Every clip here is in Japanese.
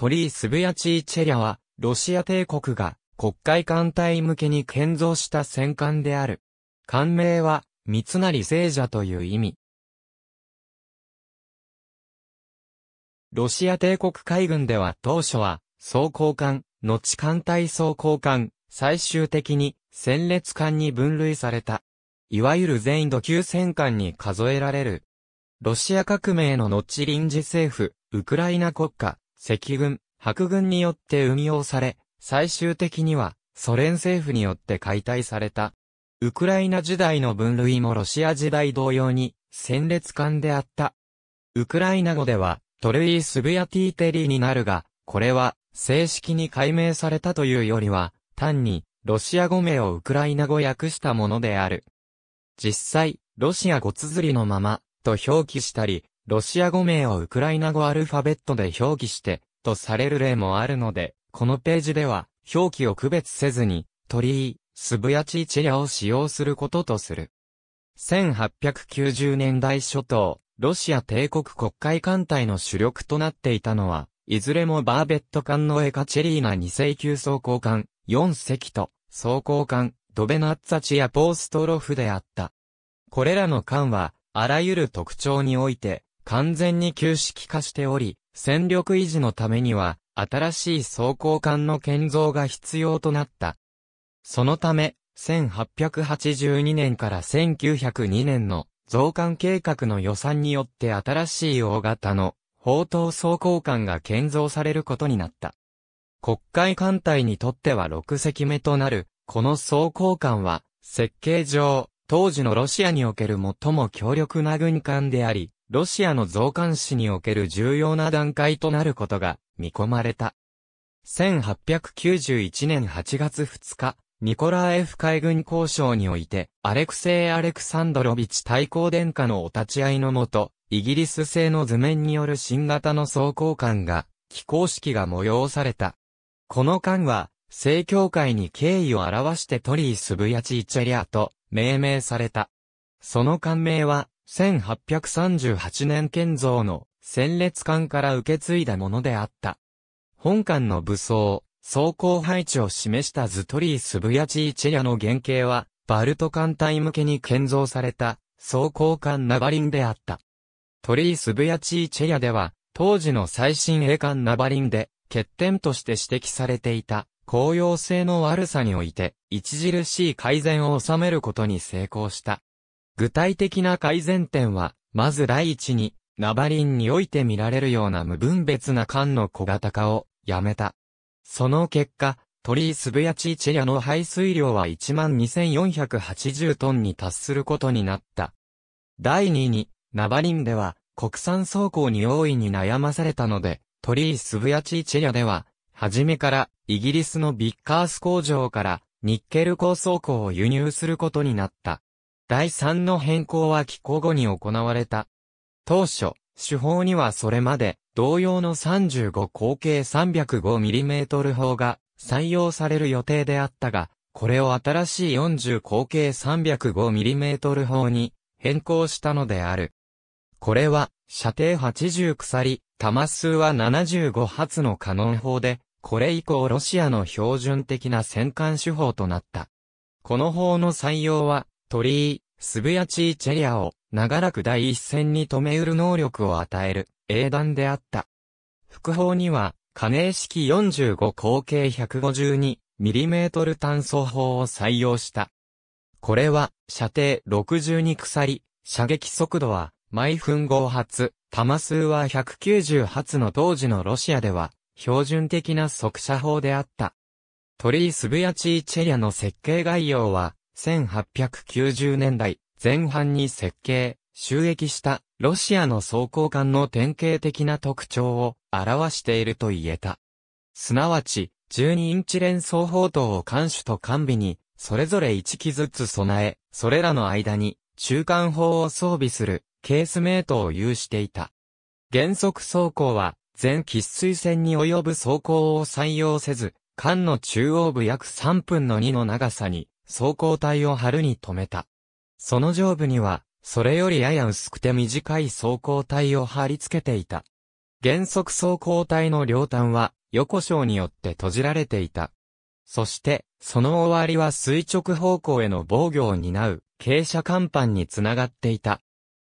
鳥居スブヤチーチェリャは、ロシア帝国が国会艦隊向けに建造した戦艦である。艦名は、三成聖者という意味。ロシア帝国海軍では当初は、装甲艦、後艦隊装甲艦、最終的に、戦列艦に分類された。いわゆる全土級戦艦に数えられる。ロシア革命の後臨時政府、ウクライナ国家、赤軍、白軍によって運用され、最終的にはソ連政府によって解体された。ウクライナ時代の分類もロシア時代同様に戦列艦であった。ウクライナ語ではトルイスブヤティーテリーになるが、これは正式に解明されたというよりは、単にロシア語名をウクライナ語訳したものである。実際、ロシア語綴りのままと表記したり、ロシア語名をウクライナ語アルファベットで表記して、とされる例もあるので、このページでは、表記を区別せずに、鳥居、スブヤチーチェアを使用することとする。1890年代初頭、ロシア帝国国会艦隊の主力となっていたのは、いずれもバーベット艦のエカチェリーナ2世級装甲艦、4隻と、装甲艦、ドベナッツァチやポーストロフであった。これらの艦は、あらゆる特徴において、完全に旧式化しており、戦力維持のためには、新しい装甲艦の建造が必要となった。そのため、1882年から1902年の増艦計画の予算によって新しい大型の砲塔装甲艦が建造されることになった。国会艦隊にとっては6隻目となる、この装甲艦は、設計上、当時のロシアにおける最も強力な軍艦であり、ロシアの増刊誌における重要な段階となることが見込まれた。1891年8月2日、ニコラー f フ海軍交渉において、アレクセイ・アレクサンドロビチ対抗殿下のお立ち会いのもと、イギリス製の図面による新型の装甲艦が、起工式が催された。この艦は、正教会に敬意を表してトリー・スブヤチ・イチェリアと命名された。その艦名は、1838年建造の戦列艦から受け継いだものであった。本艦の武装、装甲配置を示したズトリースブヤチーチェヤの原型は、バルト艦隊向けに建造された、装甲艦ナバリンであった。トリースブヤチーチェヤでは、当時の最新鋭艦ナバリンで、欠点として指摘されていた、公用性の悪さにおいて、著しい改善を収めることに成功した。具体的な改善点は、まず第一に、ナバリンにおいて見られるような無分別な缶の小型化を、やめた。その結果、トリースブヤチチェリャの排水量は12,480トンに達することになった。第二に、ナバリンでは、国産走行に大いに悩まされたので、トリースブヤチチェリャでは、初めからイギリスのビッカース工場からニッケル鉱走行を輸入することになった。第3の変更は寄行後に行われた。当初、手法にはそれまで同様の35口径 305mm 砲が採用される予定であったが、これを新しい40口径 305mm 砲に変更したのである。これは、射程80鎖、弾数は75発のカノン砲で、これ以降ロシアの標準的な戦艦手法となった。この砲の採用は、鳥居、渋谷チーチェリアを長らく第一線に止めうる能力を与える英断であった。副砲には、加齢式45口径 152mm 炭素砲を採用した。これは、射程62鎖、射撃速度は毎分5発、弾数は190発の当時のロシアでは、標準的な速射砲であった。鳥居スブヤチーチェリアの設計概要は、1890年代前半に設計、収益したロシアの装甲艦の典型的な特徴を表していると言えた。すなわち、12インチ連装砲塔を艦首と艦尾に、それぞれ1機ずつ備え、それらの間に中間砲を装備するケースメイトを有していた。原則装甲は、全喫水線に及ぶ装甲を採用せず、艦の中央部約3分の2の長さに、走行体を春に止めた。その上部には、それよりやや薄くて短い走行体を貼り付けていた。原則走行体の両端は、横章によって閉じられていた。そして、その終わりは垂直方向への防御を担う、傾斜甲板につながっていた。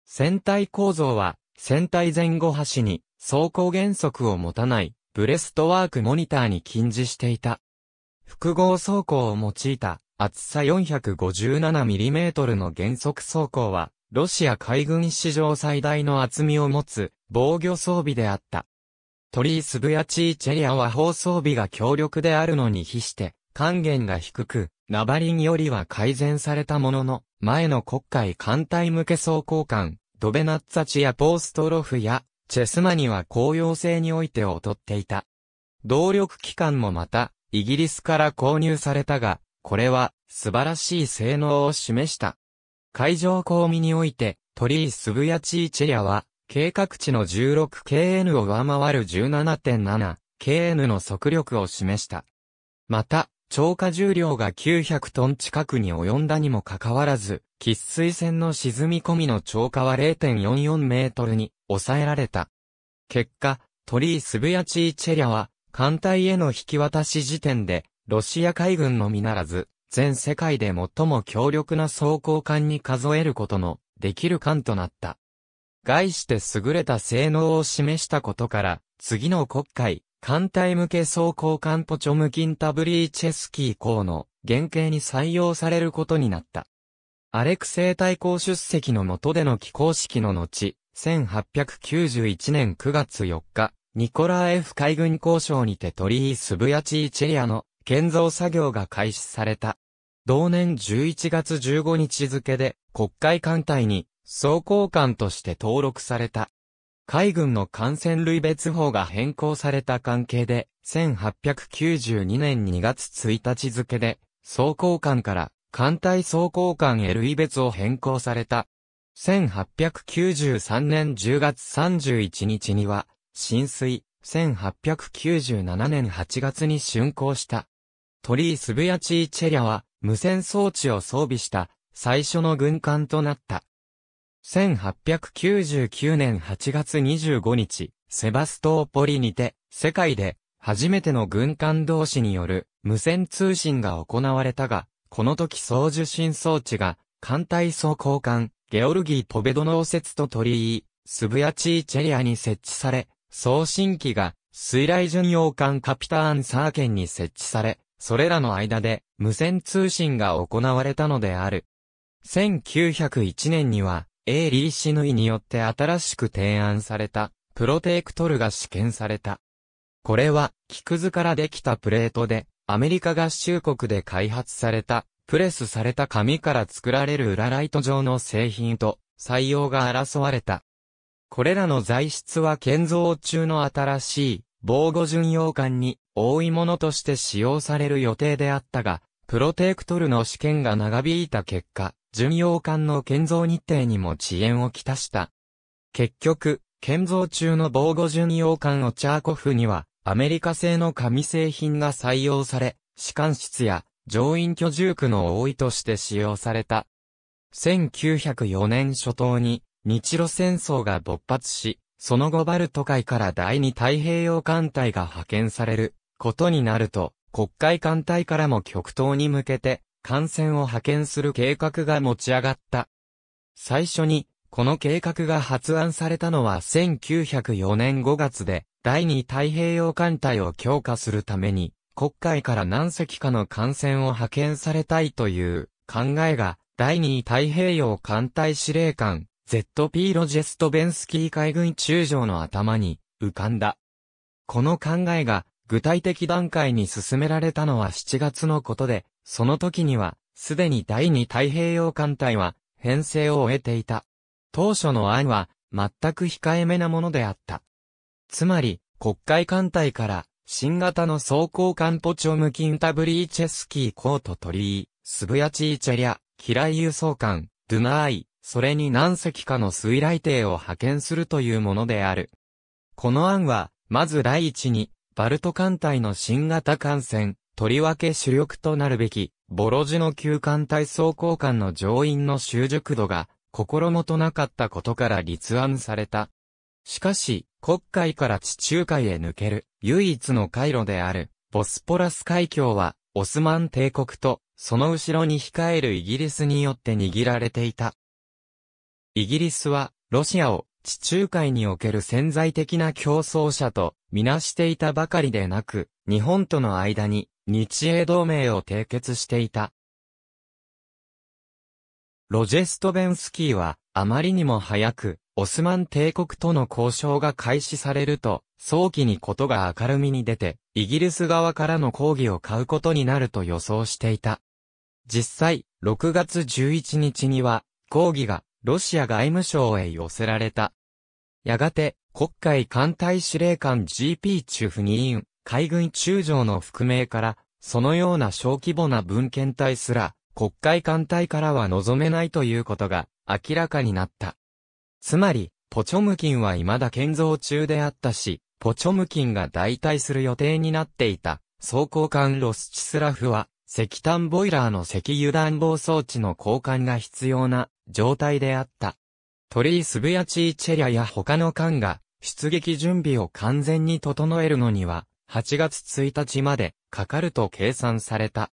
船体構造は、船体前後端に、走行原則を持たない、ブレストワークモニターに近似していた。複合走行を用いた、厚さ 457mm の原則装甲は、ロシア海軍史上最大の厚みを持つ防御装備であった。トリースブヤチーチェリアは砲装備が強力であるのに比して、還元が低く、ナバリンよりは改善されたものの、前の国会艦隊向け装甲艦、ドベナッツァチやポーストロフや、チェスマニは公用性において劣っていた。動力機関もまた、イギリスから購入されたが、これは素晴らしい性能を示した。海上公民において、鳥居スブヤチーチェリアは、計画値の 16KN を上回る 17.7KN の速力を示した。また、超過重量が900トン近くに及んだにもかかわらず、喫水船の沈み込みの超過は0.44メートルに抑えられた。結果、鳥居スブヤチーチェリアは、艦隊への引き渡し時点で、ロシア海軍のみならず、全世界で最も強力な装甲艦に数えることのできる艦となった。概して優れた性能を示したことから、次の国会、艦隊向け装甲艦ポチョムキンタブリーチェスキー校の原型に採用されることになった。アレクセイ大公出席の下での起工式の後、1891年9月4日、ニコラー F 海軍交渉にて鳥居スブヤチーチェリアの建造作業が開始された。同年11月15日付で国会艦隊に総交艦として登録された。海軍の艦船類別法が変更された関係で、1892年2月1日付で、総交艦から艦隊総交艦へ類別を変更された。1893年10月31日には、浸水、1897年8月に竣工した鳥居スブヤチーチェリャは、無線装置を装備した、最初の軍艦となった。1899年8月25日、セバストーポリにて、世界で、初めての軍艦同士による、無線通信が行われたが、この時送受信装置が、艦隊総交換、ゲオルギー・ポベドノー説と鳥居、スブヤチーチェリアに設置され、送信機が、水雷巡洋艦カピターンサーケンに設置され、それらの間で無線通信が行われたのである。1901年には、A リー・シヌイによって新しく提案された、プロテクトルが試験された。これは、木くずからできたプレートで、アメリカ合衆国で開発された、プレスされた紙から作られる裏ライト状の製品と、採用が争われた。これらの材質は建造中の新しい、防護巡洋艦に多いものとして使用される予定であったが、プロテクトルの試験が長引いた結果、巡洋艦の建造日程にも遅延をきたした。結局、建造中の防護巡洋艦オチャーコフには、アメリカ製の紙製品が採用され、士官室や乗員居住区の多いとして使用された。1904年初頭に日露戦争が勃発し、その後バルト海から第二太平洋艦隊が派遣されることになると、国会艦隊からも極東に向けて、艦船を派遣する計画が持ち上がった。最初に、この計画が発案されたのは1904年5月で、第二太平洋艦隊を強化するために、国会から何隻かの艦船を派遣されたいという考えが、第二太平洋艦隊司令官、ZP ロジェストベンスキー海軍中将の頭に浮かんだ。この考えが具体的段階に進められたのは7月のことで、その時には、すでに第二太平洋艦隊は、編成を終えていた。当初の案は、全く控えめなものであった。つまり、国会艦隊から、新型の装甲艦ポチョムキンタブリーチェスキーコート鳥居、スブヤチーチェリャ、機雷輸送艦、ドゥナーイ、それに何隻かの水雷艇を派遣するというものである。この案は、まず第一に、バルト艦隊の新型艦船、とりわけ主力となるべき、ボロジの旧艦隊装甲艦の乗員の習熟度が、心もとなかったことから立案された。しかし、国海から地中海へ抜ける、唯一の回路である、ボスポラス海峡は、オスマン帝国と、その後ろに控えるイギリスによって握られていた。イギリスは、ロシアを地中海における潜在的な競争者とみなしていたばかりでなく、日本との間に日英同盟を締結していた。ロジェストベンスキーは、あまりにも早く、オスマン帝国との交渉が開始されると、早期にことが明るみに出て、イギリス側からの抗議を買うことになると予想していた。実際、6月11日には、抗議が、ロシア外務省へ寄せられた。やがて、国会艦隊司令官 GP 中不二員、海軍中将の覆名から、そのような小規模な文献体すら、国会艦隊からは望めないということが明らかになった。つまり、ポチョムキンは未だ建造中であったし、ポチョムキンが代替する予定になっていた、装甲艦ロスチスラフは、石炭ボイラーの石油暖房装置の交換が必要な状態であった。鳥居渋谷チーチェリアや他の艦が出撃準備を完全に整えるのには、8月1日までかかると計算された。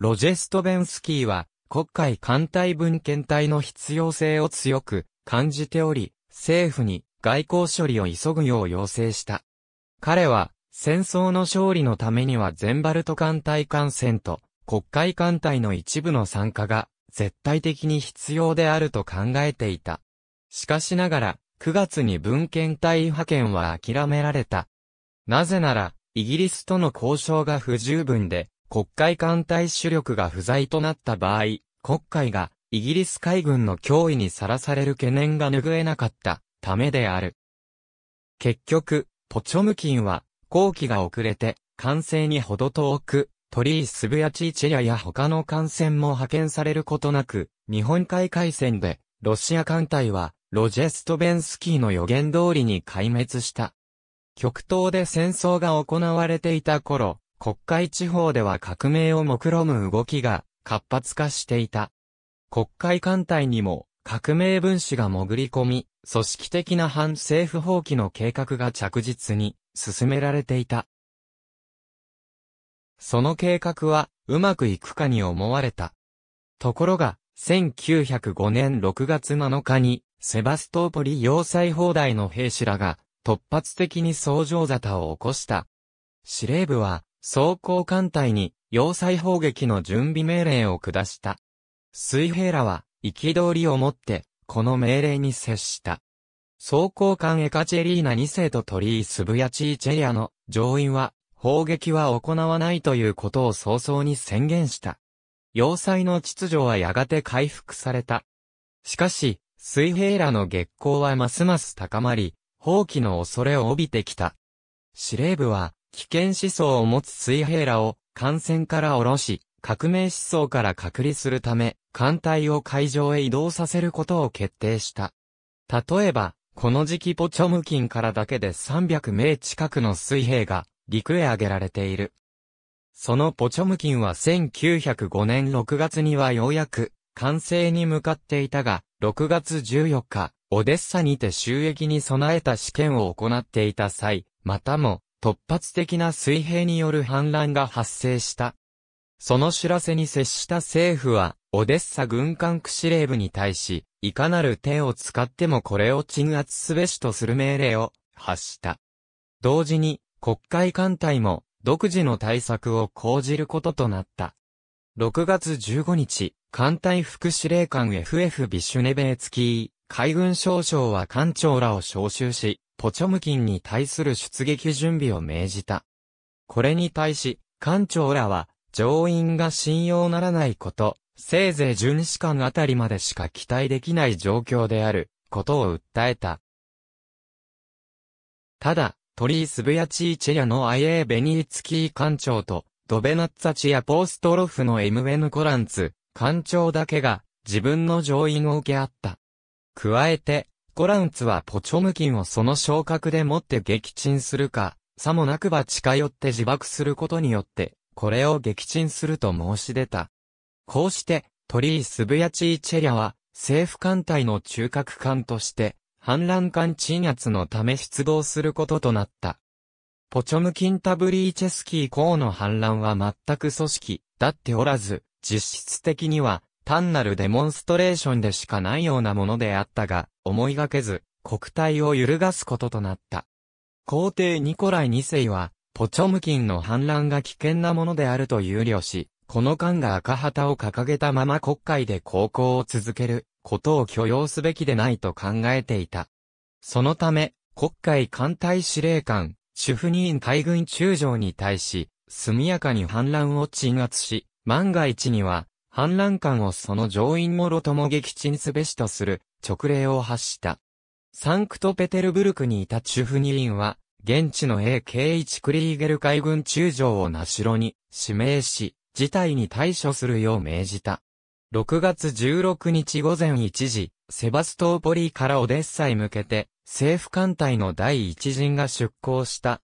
ロジェストベンスキーは、国会艦隊文献隊の必要性を強く感じており、政府に外交処理を急ぐよう要請した。彼は、戦争の勝利のためには全バルト艦隊艦船と国会艦隊の一部の参加が絶対的に必要であると考えていた。しかしながら、9月に文献隊派遣は諦められた。なぜなら、イギリスとの交渉が不十分で、国会艦隊主力が不在となった場合、国会がイギリス海軍の脅威にさらされる懸念が拭えなかったためである。結局、ポチョムキンは後期が遅れて完成にほど遠く、鳥ー・スブヤチーチェヤや他の艦船も派遣されることなく、日本海海戦でロシア艦隊はロジェストベンスキーの予言通りに壊滅した。極東で戦争が行われていた頃、国会地方では革命を目論む動きが活発化していた。国会艦隊にも革命分子が潜り込み、組織的な反政府放棄の計画が着実に進められていた。その計画はうまくいくかに思われた。ところが、1905年6月7日にセバストーポリ要塞砲台の兵士らが突発的に相乗沙汰を起こした。司令部は装甲艦隊に要塞砲撃の準備命令を下した。水兵らは憤りを持ってこの命令に接した。装甲艦エカチェリーナ2世と鳥居スブヤチーチェリアの乗員は砲撃は行わないということを早々に宣言した。要塞の秩序はやがて回復された。しかし、水平らの月光はますます高まり、放棄の恐れを帯びてきた。司令部は、危険思想を持つ水平らを、艦船から下ろし、革命思想から隔離するため、艦隊を海上へ移動させることを決定した。例えば、この時期ポチョムキンからだけで300名近くの水兵が陸へ上げられている。そのポチョムキンは1905年6月にはようやく完成に向かっていたが、6月14日、オデッサにて収益に備えた試験を行っていた際、またも、突発的な水平による反乱が発生した。その知らせに接した政府は、オデッサ軍管区司令部に対し、いかなる手を使ってもこれを鎮圧すべしとする命令を発した。同時に、国会艦隊も独自の対策を講じることとなった。6月15日、艦隊副司令官 FF ビシュネベーツキー、海軍少将は艦長らを招集し、ポチョムキンに対する出撃準備を命じた。これに対し、艦長らは、乗員が信用ならないこと、せいぜい巡視艦あたりまでしか期待できない状況である、ことを訴えた。ただ、トリースブヤチーチェヤの IA ベニーツキー艦長と、ドベナッツァチやポーストロフの MN コランツ、艦長だけが自分の上院を受け合った。加えて、コランツはポチョムキンをその昇格でもって撃沈するか、さもなくば近寄って自爆することによって、これを撃沈すると申し出た。こうして、鳥居スブヤチーチェリャは、政府艦隊の中核艦として、反乱艦鎮圧のため出動することとなった。ポチョムキンタブリーチェスキー公の反乱は全く組織、だっておらず、実質的には、単なるデモンストレーションでしかないようなものであったが、思いがけず、国体を揺るがすこととなった。皇帝ニコライ2世は、ポチョムキンの反乱が危険なものであると憂慮し、この間が赤旗を掲げたまま国会で航行を続けることを許容すべきでないと考えていた。そのため、国会艦隊司令官、主婦任海軍中将に対し、速やかに反乱を鎮圧し、万が一には、反乱艦をその乗員もろとも撃沈すべしとする直令を発した。サンクトペテルブルクにいたチュフニンは、現地の AK1 クリーゲル海軍中将を名城に指名し、事態に対処するよう命じた。6月16日午前1時、セバストーポリーからオデッサへ向けて、政府艦隊の第一陣が出港した。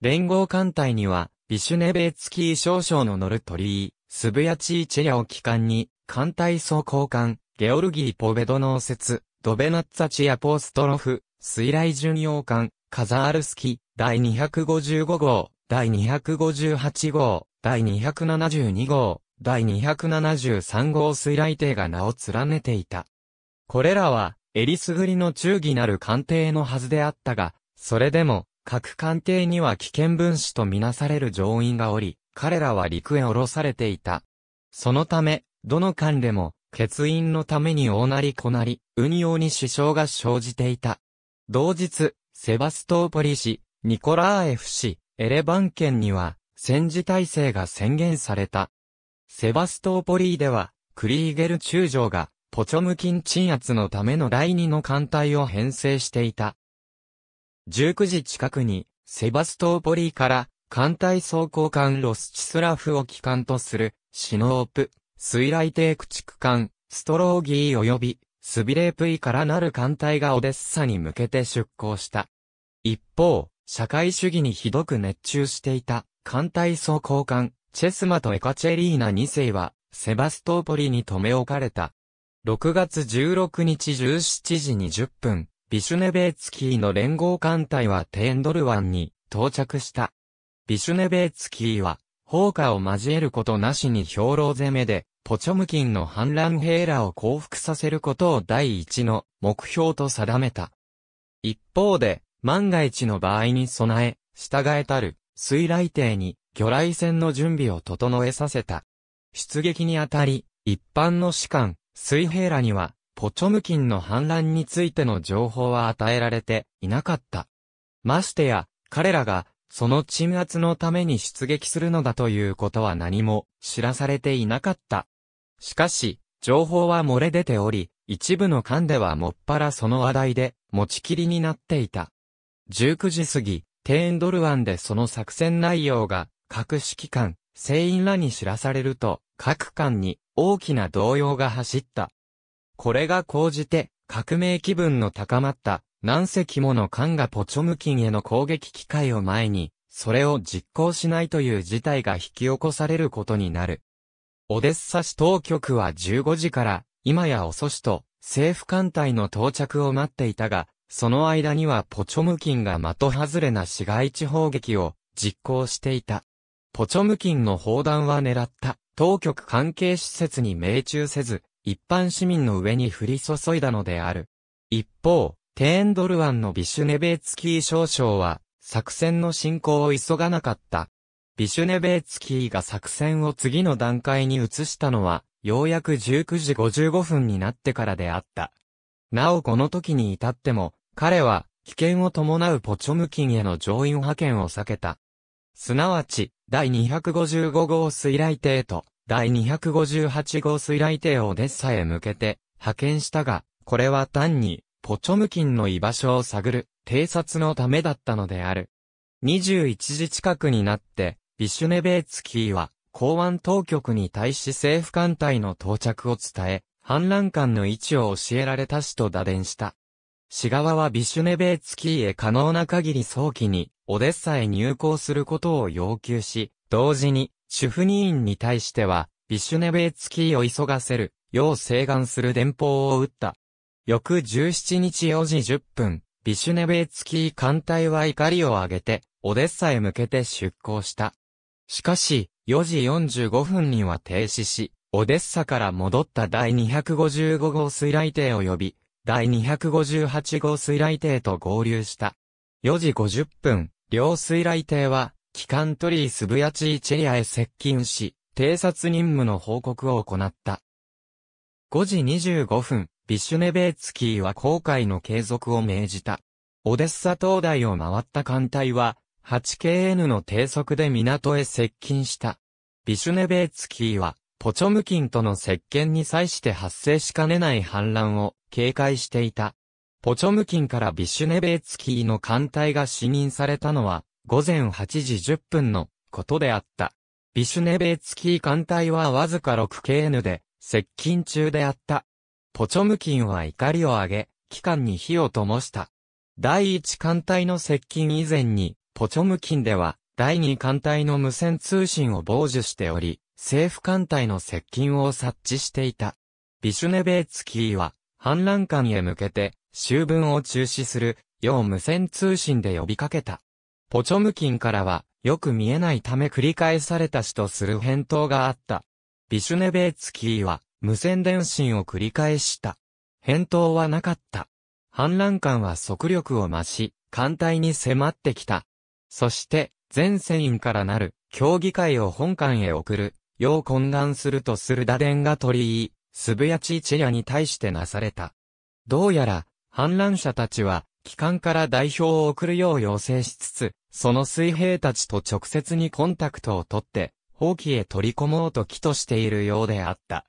連合艦隊には、ビシュネベーツキー少将の乗る鳥居、スブヤチーチェヤを機関に、艦隊総交艦、ゲオルギー・ポベドノーセツ、ドベナッツァチアポーストロフ、水雷巡洋艦、カザールスキ、第255号、第258号、第272号、第273号水雷艇が名を連ねていた。これらは、えりすぐりの忠義なる官邸のはずであったが、それでも、各官邸には危険分子とみなされる乗員がおり、彼らは陸へ降ろされていた。そのため、どの艦でも、欠員のために大なり小なり、運用に支障が生じていた。同日、セバストーポリ市、ニコラーエフ市、エレバン県には、戦時体制が宣言された。セバストーポリーでは、クリーゲル中将が、ポチョムキン鎮圧のための第二の艦隊を編成していた。19時近くに、セバストーポリーから、艦隊装甲艦ロスチスラフを機関とする、シノープ、水雷艇駆逐艦、ストローギー及び、スビレープイからなる艦隊がオデッサに向けて出港した。一方、社会主義にひどく熱中していた、艦隊装甲艦、チェスマとエカチェリーナ2世は、セバストーポリに留め置かれた。6月16日17時20分、ビシュネベーツキーの連合艦隊はテンドル湾に到着した。ビシュネベーツキーは、砲火を交えることなしに兵糧攻めで、ポチョムキンの反乱兵らを降伏させることを第一の目標と定めた。一方で、万が一の場合に備え、従えたる、水雷艇に、魚雷戦の準備を整えさせた。出撃にあたり、一般の士官、水平らには、ポチョムキンの反乱についての情報は与えられていなかった。ましてや、彼らが、その鎮圧のために出撃するのだということは何も知らされていなかった。しかし、情報は漏れ出ており、一部の間ではもっぱらその話題で、持ちきりになっていた。19時過ぎ、テーンドル湾でその作戦内容が、各指揮官、船員らに知らされると、各艦に大きな動揺が走った。これが講じて、革命気分の高まった、何隻もの艦がポチョムキンへの攻撃機会を前に、それを実行しないという事態が引き起こされることになる。オデッサ市当局は15時から、今や遅しと、政府艦隊の到着を待っていたが、その間にはポチョムキンが的外れな市街地砲撃を実行していた。ポチョムキンの砲弾は狙った。当局関係施設に命中せず、一般市民の上に降り注いだのである。一方、テーンドル湾のビシュネベーツキー少将は、作戦の進行を急がなかった。ビシュネベーツキーが作戦を次の段階に移したのは、ようやく19時55分になってからであった。なおこの時に至っても、彼は、危険を伴うポチョムキンへの乗員派遣を避けた。すなわち、第255号水雷艇と、第258号水雷艇をデッサへ向けて、派遣したが、これは単に、ポチョムキンの居場所を探る、偵察のためだったのである。21時近くになって、ビシュネベーツキーは、港湾当局に対し政府艦隊の到着を伝え、反乱艦の位置を教えられたしと打電した。市側はビシュネベーツキーへ可能な限り早期にオデッサへ入港することを要求し、同時に主婦人ーに対してはビシュネベーツキーを急がせるよう請願する電報を打った。翌17日4時10分、ビシュネベーツキー艦隊は怒りを上げて、オデッサへ向けて出港した。しかし、4時45分には停止し、オデッサから戻った第255号水雷艇を呼び、第258号水雷艇と合流した。4時50分、両水雷艇は、機関鳥ブヤチーチェリアへ接近し、偵察任務の報告を行った。5時25分、ビシュネベーツキーは航海の継続を命じた。オデッサ灯台を回った艦隊は、8KN の低速で港へ接近した。ビシュネベーツキーは、ポチョムキンとの接見に際して発生しかねない反乱を警戒していた。ポチョムキンからビシュネベーツキーの艦隊が死任されたのは、午前8時10分のことであった。ビシュネベーツキー艦隊はわずか 6KN で接近中であった。ポチョムキンは怒りを上げ、機関に火を灯した。第1艦隊の接近以前に、ポチョムキンでは、第2艦隊の無線通信を傍受しており、政府艦隊の接近を察知していた。ビシュネベーツキーは、反乱感へ向けて、修文を中止する、よう無線通信で呼びかけた。ポチョムキンからは、よく見えないため繰り返されたしとする返答があった。ビシュネベーツキーは、無線電信を繰り返した。返答はなかった。反乱感は速力を増し、艦隊に迫ってきた。そして、全船員からなる、協議会を本館へ送る、よう懇願するとする打電が取りスブヤチーチェヤに対してなされた。どうやら、反乱者たちは、機関から代表を送るよう要請しつつ、その水兵たちと直接にコンタクトを取って、放棄へ取り込もうと気としているようであった。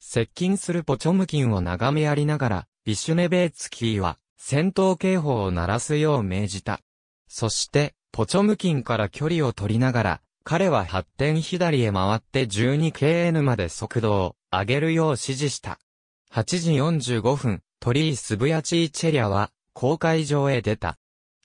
接近するポチョムキンを眺めやりながら、ビシュネベーツキーは、戦闘警報を鳴らすよう命じた。そして、ポチョムキンから距離を取りながら、彼は発展左へ回って 12kn まで速度を上げるよう指示した。8時45分、鳥居スブヤチーチェリャは、公海場へ出た。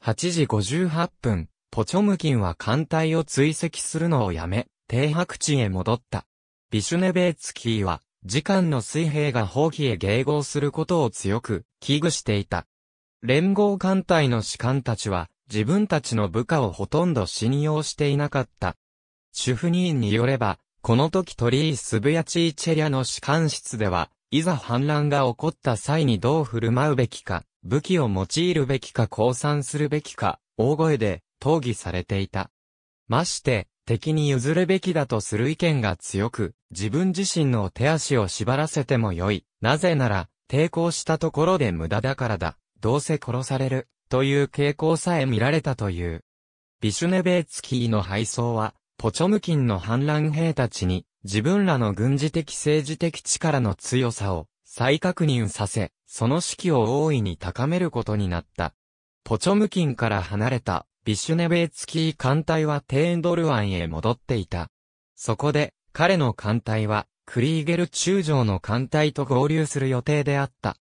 8時58分、ポチョムキンは艦隊を追跡するのをやめ、停泊地へ戻った。ビシュネベーツキーは、時間の水平が放棄へ迎合することを強く危惧していた。連合艦隊の士官たちは自分たちの部下をほとんど信用していなかった。主婦人によればこの時鳥居ブヤチーチェリャの士官室では、いざ反乱が起こった際にどう振る舞うべきか、武器を用いるべきか降参するべきか、大声で、討議されていた。まして、敵に譲るべきだとする意見が強く、自分自身の手足を縛らせてもよい。なぜなら、抵抗したところで無駄だからだ。どうせ殺される、という傾向さえ見られたという。ビシュネベーツキーの敗走は、ポチョムキンの反乱兵たちに、自分らの軍事的政治的力の強さを再確認させ、その士気を大いに高めることになった。ポチョムキンから離れたビシュネベーツキー艦隊はテーンドル湾へ戻っていた。そこで、彼の艦隊は、クリーゲル中将の艦隊と合流する予定であった。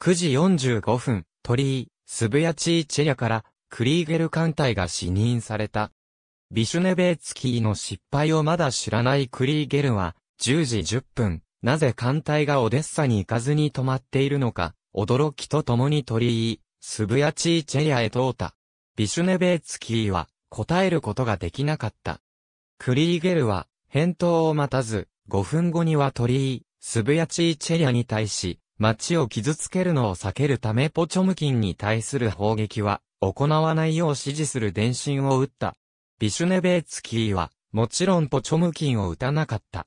9時45分、鳥居、スブヤチーチェリャから、クリーゲル艦隊が死任された。ビシュネベーツキーの失敗をまだ知らないクリーゲルは、10時10分、なぜ艦隊がオデッサに行かずに止まっているのか、驚きと共に鳥居、スブヤチーチェリアへ通った。ビシュネベーツキーは、答えることができなかった。クリーゲルは、返答を待たず、5分後には鳥居、スブヤチーチェリアに対し、町を傷つけるのを避けるためポチョムキンに対する砲撃は、行わないよう指示する電信を打った。ビシュネベーツキーは、もちろんポチョムキンを撃たなかった。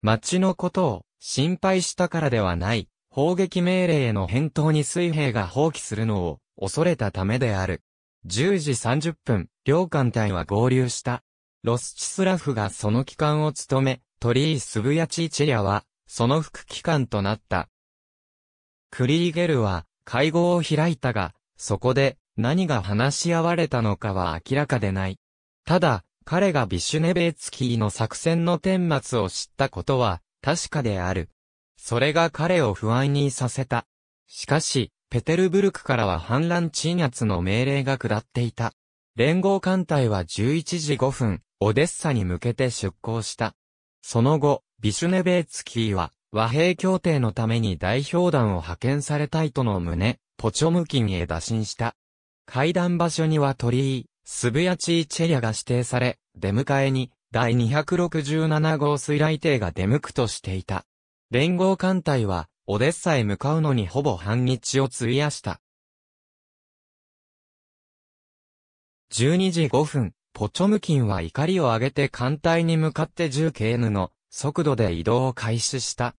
町のことを心配したからではない、砲撃命令への返答に水兵が放棄するのを恐れたためである。10時30分、両艦隊は合流した。ロスチスラフがその機関を務め、トリー・スブヤチーチリアは、その副機関となった。クリーゲルは、会合を開いたが、そこで、何が話し合われたのかは明らかでない。ただ、彼がビシュネベーツキーの作戦の顛末を知ったことは、確かである。それが彼を不安にさせた。しかし、ペテルブルクからは反乱鎮圧の命令が下っていた。連合艦隊は11時5分、オデッサに向けて出港した。その後、ビシュネベーツキーは、和平協定のために代表団を派遣されたいとの旨、ポチョムキンへ打診した。会談場所には鳥居、渋谷ーチェリアが指定され、出迎えに、第267号水雷艇が出向くとしていた。連合艦隊は、オデッサへ向かうのにほぼ半日を費やした。12時5分、ポチョムキンは怒りを上げて艦隊に向かって 10km の速度で移動を開始した。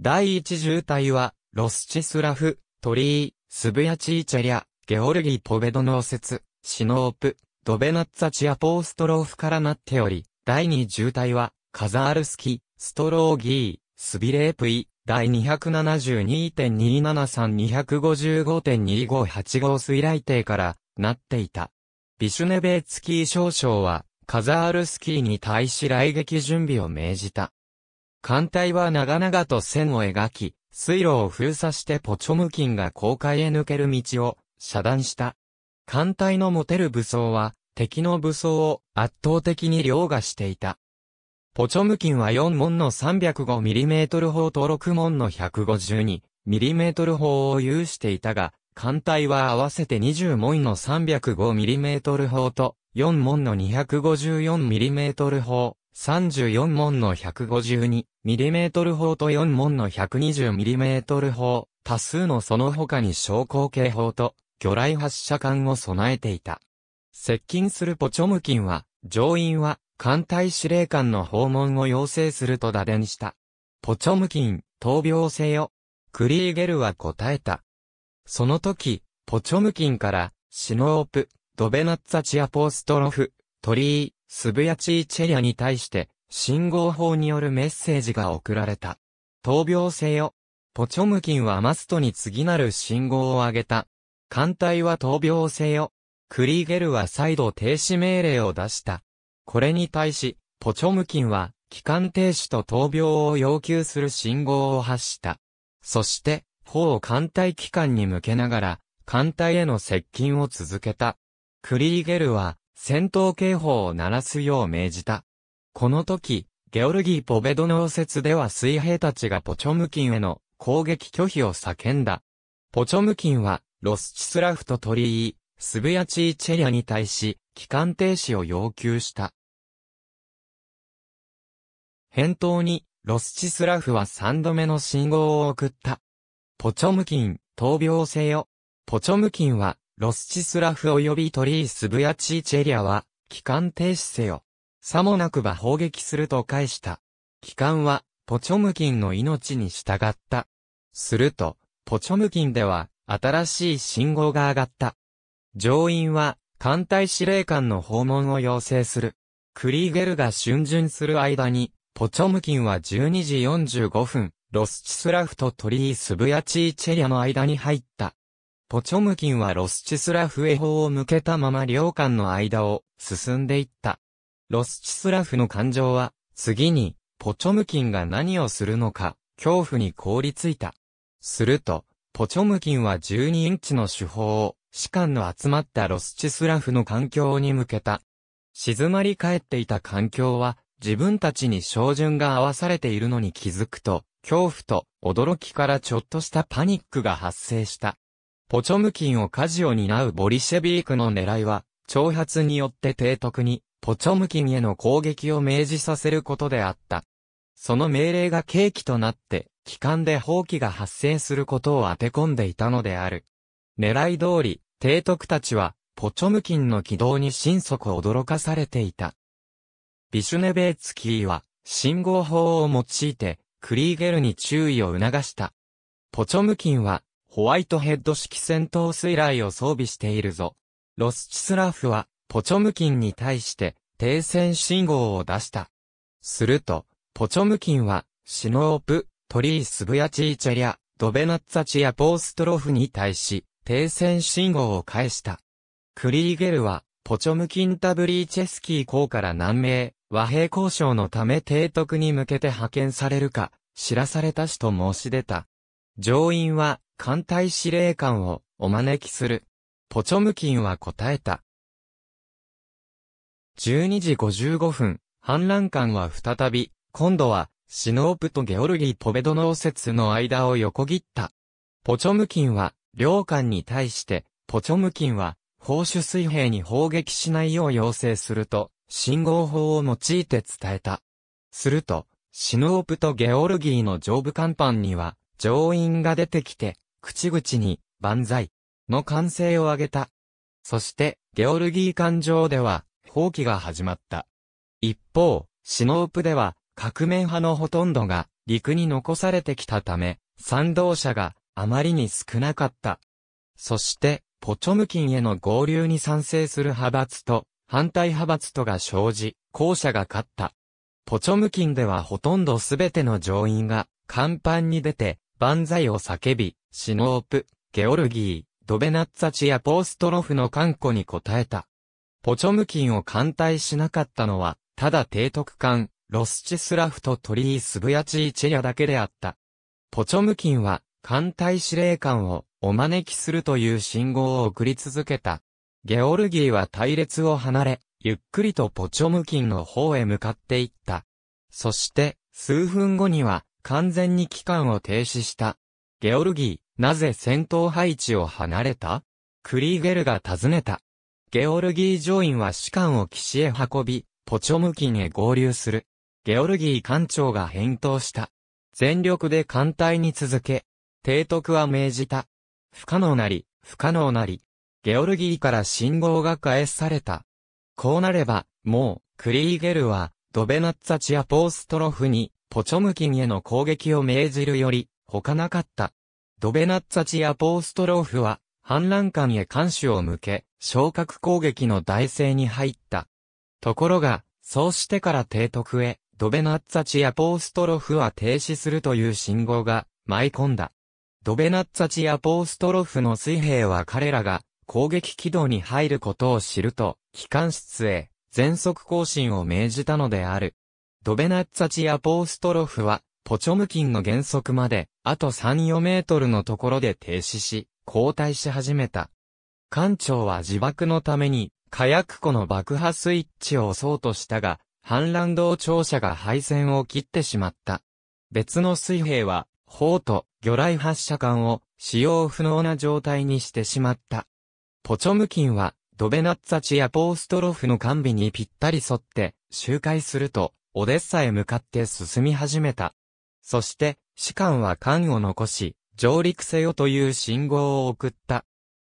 第一渋隊は、ロスチスラフ、トリー、スブヤチーチェリャ、ゲオルギー・ポベドの説。シノープ、ドベナッツァチアポーストローフからなっており、第2渋滞は、カザールスキ、ストローギー、スビレープイ、第272.273-255.258号水来艇からなっていた。ビシュネベーツキー少将は、カザールスキーに対し来撃準備を命じた。艦隊は長々と線を描き、水路を封鎖してポチョムキンが公海へ抜ける道を遮断した。艦隊の持てる武装は、敵の武装を圧倒的に凌駕していた。ポチョムキンは4門の 305mm 砲と6門の 152mm 砲を有していたが、艦隊は合わせて20門の 305mm 砲と4門の 254mm 砲、34門の 152mm 砲と4門の 120mm 砲、多数のその他に昇降警報と魚雷発射管を備えていた。接近するポチョムキンは、上院は、艦隊司令官の訪問を要請すると打電した。ポチョムキン、闘病せよ。クリーゲルは答えた。その時、ポチョムキンから、シノープ、ドベナッツァチアポーストロフ、トリー、スブヤチーチェリアに対して、信号砲によるメッセージが送られた。闘病せよ。ポチョムキンはマストに次なる信号を上げた。艦隊は闘病せよ。クリーゲルは再度停止命令を出した。これに対し、ポチョムキンは、機関停止と闘病を要求する信号を発した。そして、砲を艦隊機関に向けながら、艦隊への接近を続けた。クリーゲルは、戦闘警報を鳴らすよう命じた。この時、ゲオルギー・ポベドの説では水兵たちがポチョムキンへの攻撃拒否を叫んだ。ポチョムキンはロスチスラフと鳥居、スブヤチーチェリアに対し、帰還停止を要求した。返答に、ロスチスラフは3度目の信号を送った。ポチョムキン、闘病せよ。ポチョムキンは、ロスチスラフ及び鳥居スブヤチーチェリアは、機関停止せよ。さもなくば砲撃すると返した。帰還は、ポチョムキンの命に従った。すると、ポチョムキンでは、新しい信号が上がった。上院は、艦隊司令官の訪問を要請する。クリーゲルが春巡する間に、ポチョムキンは12時45分、ロスチスラフと鳥居スブヤチーチェリアの間に入った。ポチョムキンはロスチスラフへ砲を向けたまま両艦の間を進んでいった。ロスチスラフの感情は、次に、ポチョムキンが何をするのか、恐怖に凍りついた。すると、ポチョムキンは12インチの手法を、士官の集まったロスチスラフの環境に向けた。静まり返っていた環境は、自分たちに照準が合わされているのに気づくと、恐怖と驚きからちょっとしたパニックが発生した。ポチョムキンを舵を担うボリシェビークの狙いは、挑発によって提督に、ポチョムキンへの攻撃を明示させることであった。その命令が契機となって、機関で放棄が発生することを当て込んでいたのである。狙い通り、提督たちは、ポチョムキンの軌道に心底驚かされていた。ビシュネベーツキーは、信号法を用いて、クリーゲルに注意を促した。ポチョムキンは、ホワイトヘッド式戦闘水雷を装備しているぞ。ロスチスラフは、ポチョムキンに対して、停戦信号を出した。すると、ポチョムキンは、シノープ、トリースブヤチーチェリャ、ドベナッツァチアポーストロフに対し、停戦信号を返した。クリーゲルは、ポチョムキンタブリーチェスキー校から南米、和平交渉のため提督に向けて派遣されるか、知らされたしと申し出た。上院は、艦隊司令官をお招きする。ポチョムキンは答えた。12時55分、反乱艦は再び、今度は、シノープとゲオルギー・ポベドノー説の間を横切った。ポチョムキンは、領館に対して、ポチョムキンは、砲手水平に砲撃しないよう要請すると、信号砲を用いて伝えた。すると、シノープとゲオルギーの上部甲板には、乗員が出てきて、口々に、万歳、の歓声を上げた。そして、ゲオルギー艦上では、放棄が始まった。一方、シノープでは、革命派のほとんどが陸に残されてきたため、賛同者があまりに少なかった。そして、ポチョムキンへの合流に賛成する派閥と、反対派閥とが生じ、後者が勝った。ポチョムキンではほとんどすべての上院が、甲板に出て、万歳を叫び、シノープ、ゲオルギー、ドベナッツァチやポーストロフの艦呼に応えた。ポチョムキンを艦隊しなかったのは、ただ提督官、ロスチスラフとリースブヤチーチェヤだけであった。ポチョムキンは、艦隊司令官をお招きするという信号を送り続けた。ゲオルギーは隊列を離れ、ゆっくりとポチョムキンの方へ向かっていった。そして、数分後には、完全に機関を停止した。ゲオルギー、なぜ戦闘配置を離れたクリーゲルが尋ねた。ゲオルギー上院は士官を岸へ運び、ポチョムキンへ合流する。ゲオルギー艦長が返答した。全力で艦隊に続け、提督は命じた。不可能なり、不可能なり、ゲオルギーから信号が返された。こうなれば、もう、クリーゲルは、ドベナッツァチアポーストロフに、ポチョムキンへの攻撃を命じるより、他なかった。ドベナッツァチアポーストロフは、反乱艦へ監視を向け、昇格攻撃の大勢に入った。ところが、そうしてから提督へ、ドベナッツァチアポーストロフは停止するという信号が舞い込んだ。ドベナッツァチアポーストロフの水兵は彼らが攻撃軌道に入ることを知ると、機関室へ全速更新を命じたのである。ドベナッツァチアポーストロフは、ポチョムキンの原則まで、あと3、4メートルのところで停止し、後退し始めた。艦長は自爆のために、火薬庫の爆破スイッチを押そうとしたが、反乱道庁舎が敗戦を切ってしまった。別の水兵は、砲と魚雷発射管を使用不能な状態にしてしまった。ポチョムキンは、ドベナッツァチやポーストロフの完備にぴったり沿って、周回すると、オデッサへ向かって進み始めた。そして、士官は艦を残し、上陸せよという信号を送った。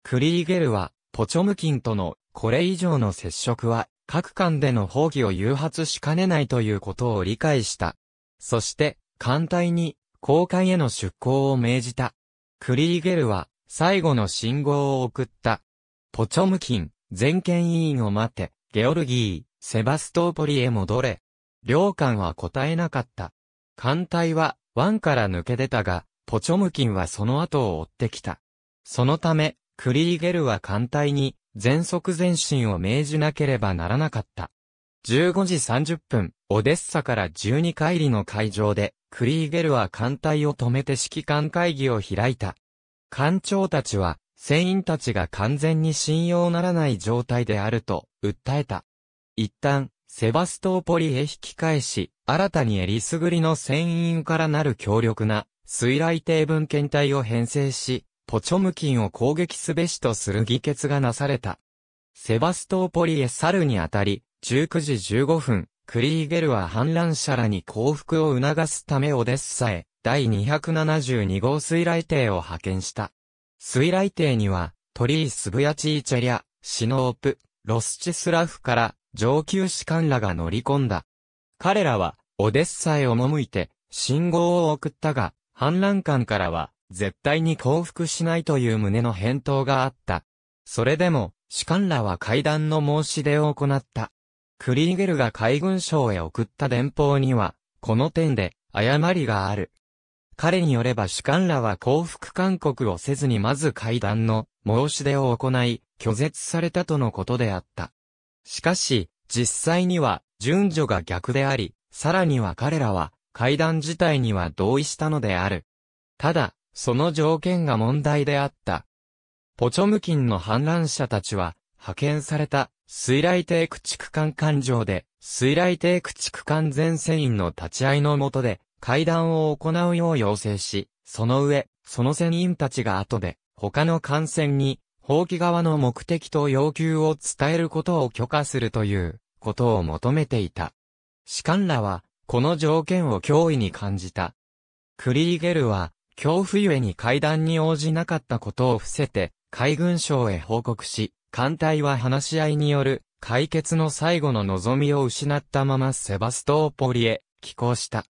クリーゲルは、ポチョムキンとのこれ以上の接触は各艦での放棄を誘発しかねないということを理解した。そして、艦隊に、公海への出港を命じた。クリーゲルは、最後の信号を送った。ポチョムキン、全権委員を待て、ゲオルギー、セバストーポリへ戻れ。両艦は答えなかった。艦隊は、湾から抜け出たが、ポチョムキンはその後を追ってきた。そのため、クリーゲルは艦隊に、全速前進を命じなければならなかった。15時30分、オデッサから12回りの会場で、クリーゲルは艦隊を止めて指揮官会議を開いた。艦長たちは、船員たちが完全に信用ならない状態であると、訴えた。一旦、セバストーポリへ引き返し、新たにエリスグリの船員からなる強力な、水雷艇分検隊を編成し、ポチョムキンを攻撃すべしとする議決がなされた。セバストーポリへ去るにあたり、19時15分、クリーゲルは反乱者らに降伏を促すためオデッサへ、第272号水雷艇を派遣した。水雷艇には、トリー・スブヤチーチェリャ、シノープ、ロスチスラフから上級士官らが乗り込んだ。彼らは、オデッサへ赴いて、信号を送ったが、反乱官からは、絶対に降伏しないという旨の返答があった。それでも、士官らは会談の申し出を行った。クリーゲルが海軍省へ送った電報には、この点で、誤りがある。彼によれば士官らは降伏勧告をせずにまず会談の申し出を行い、拒絶されたとのことであった。しかし、実際には、順序が逆であり、さらには彼らは、会談自体には同意したのである。ただ、その条件が問題であった。ポチョムキンの反乱者たちは、派遣された、水雷帝駆逐艦艦上で、水雷帝駆逐艦前線員の立ち会いの下で、会談を行うよう要請し、その上、その船員たちが後で、他の艦船に、放棄側の目的と要求を伝えることを許可するという、ことを求めていた。士官らは、この条件を脅威に感じた。クリーゲルは、恐怖ゆえに会談に応じなかったことを伏せて、海軍省へ報告し、艦隊は話し合いによる解決の最後の望みを失ったままセバストーポリへ寄港した。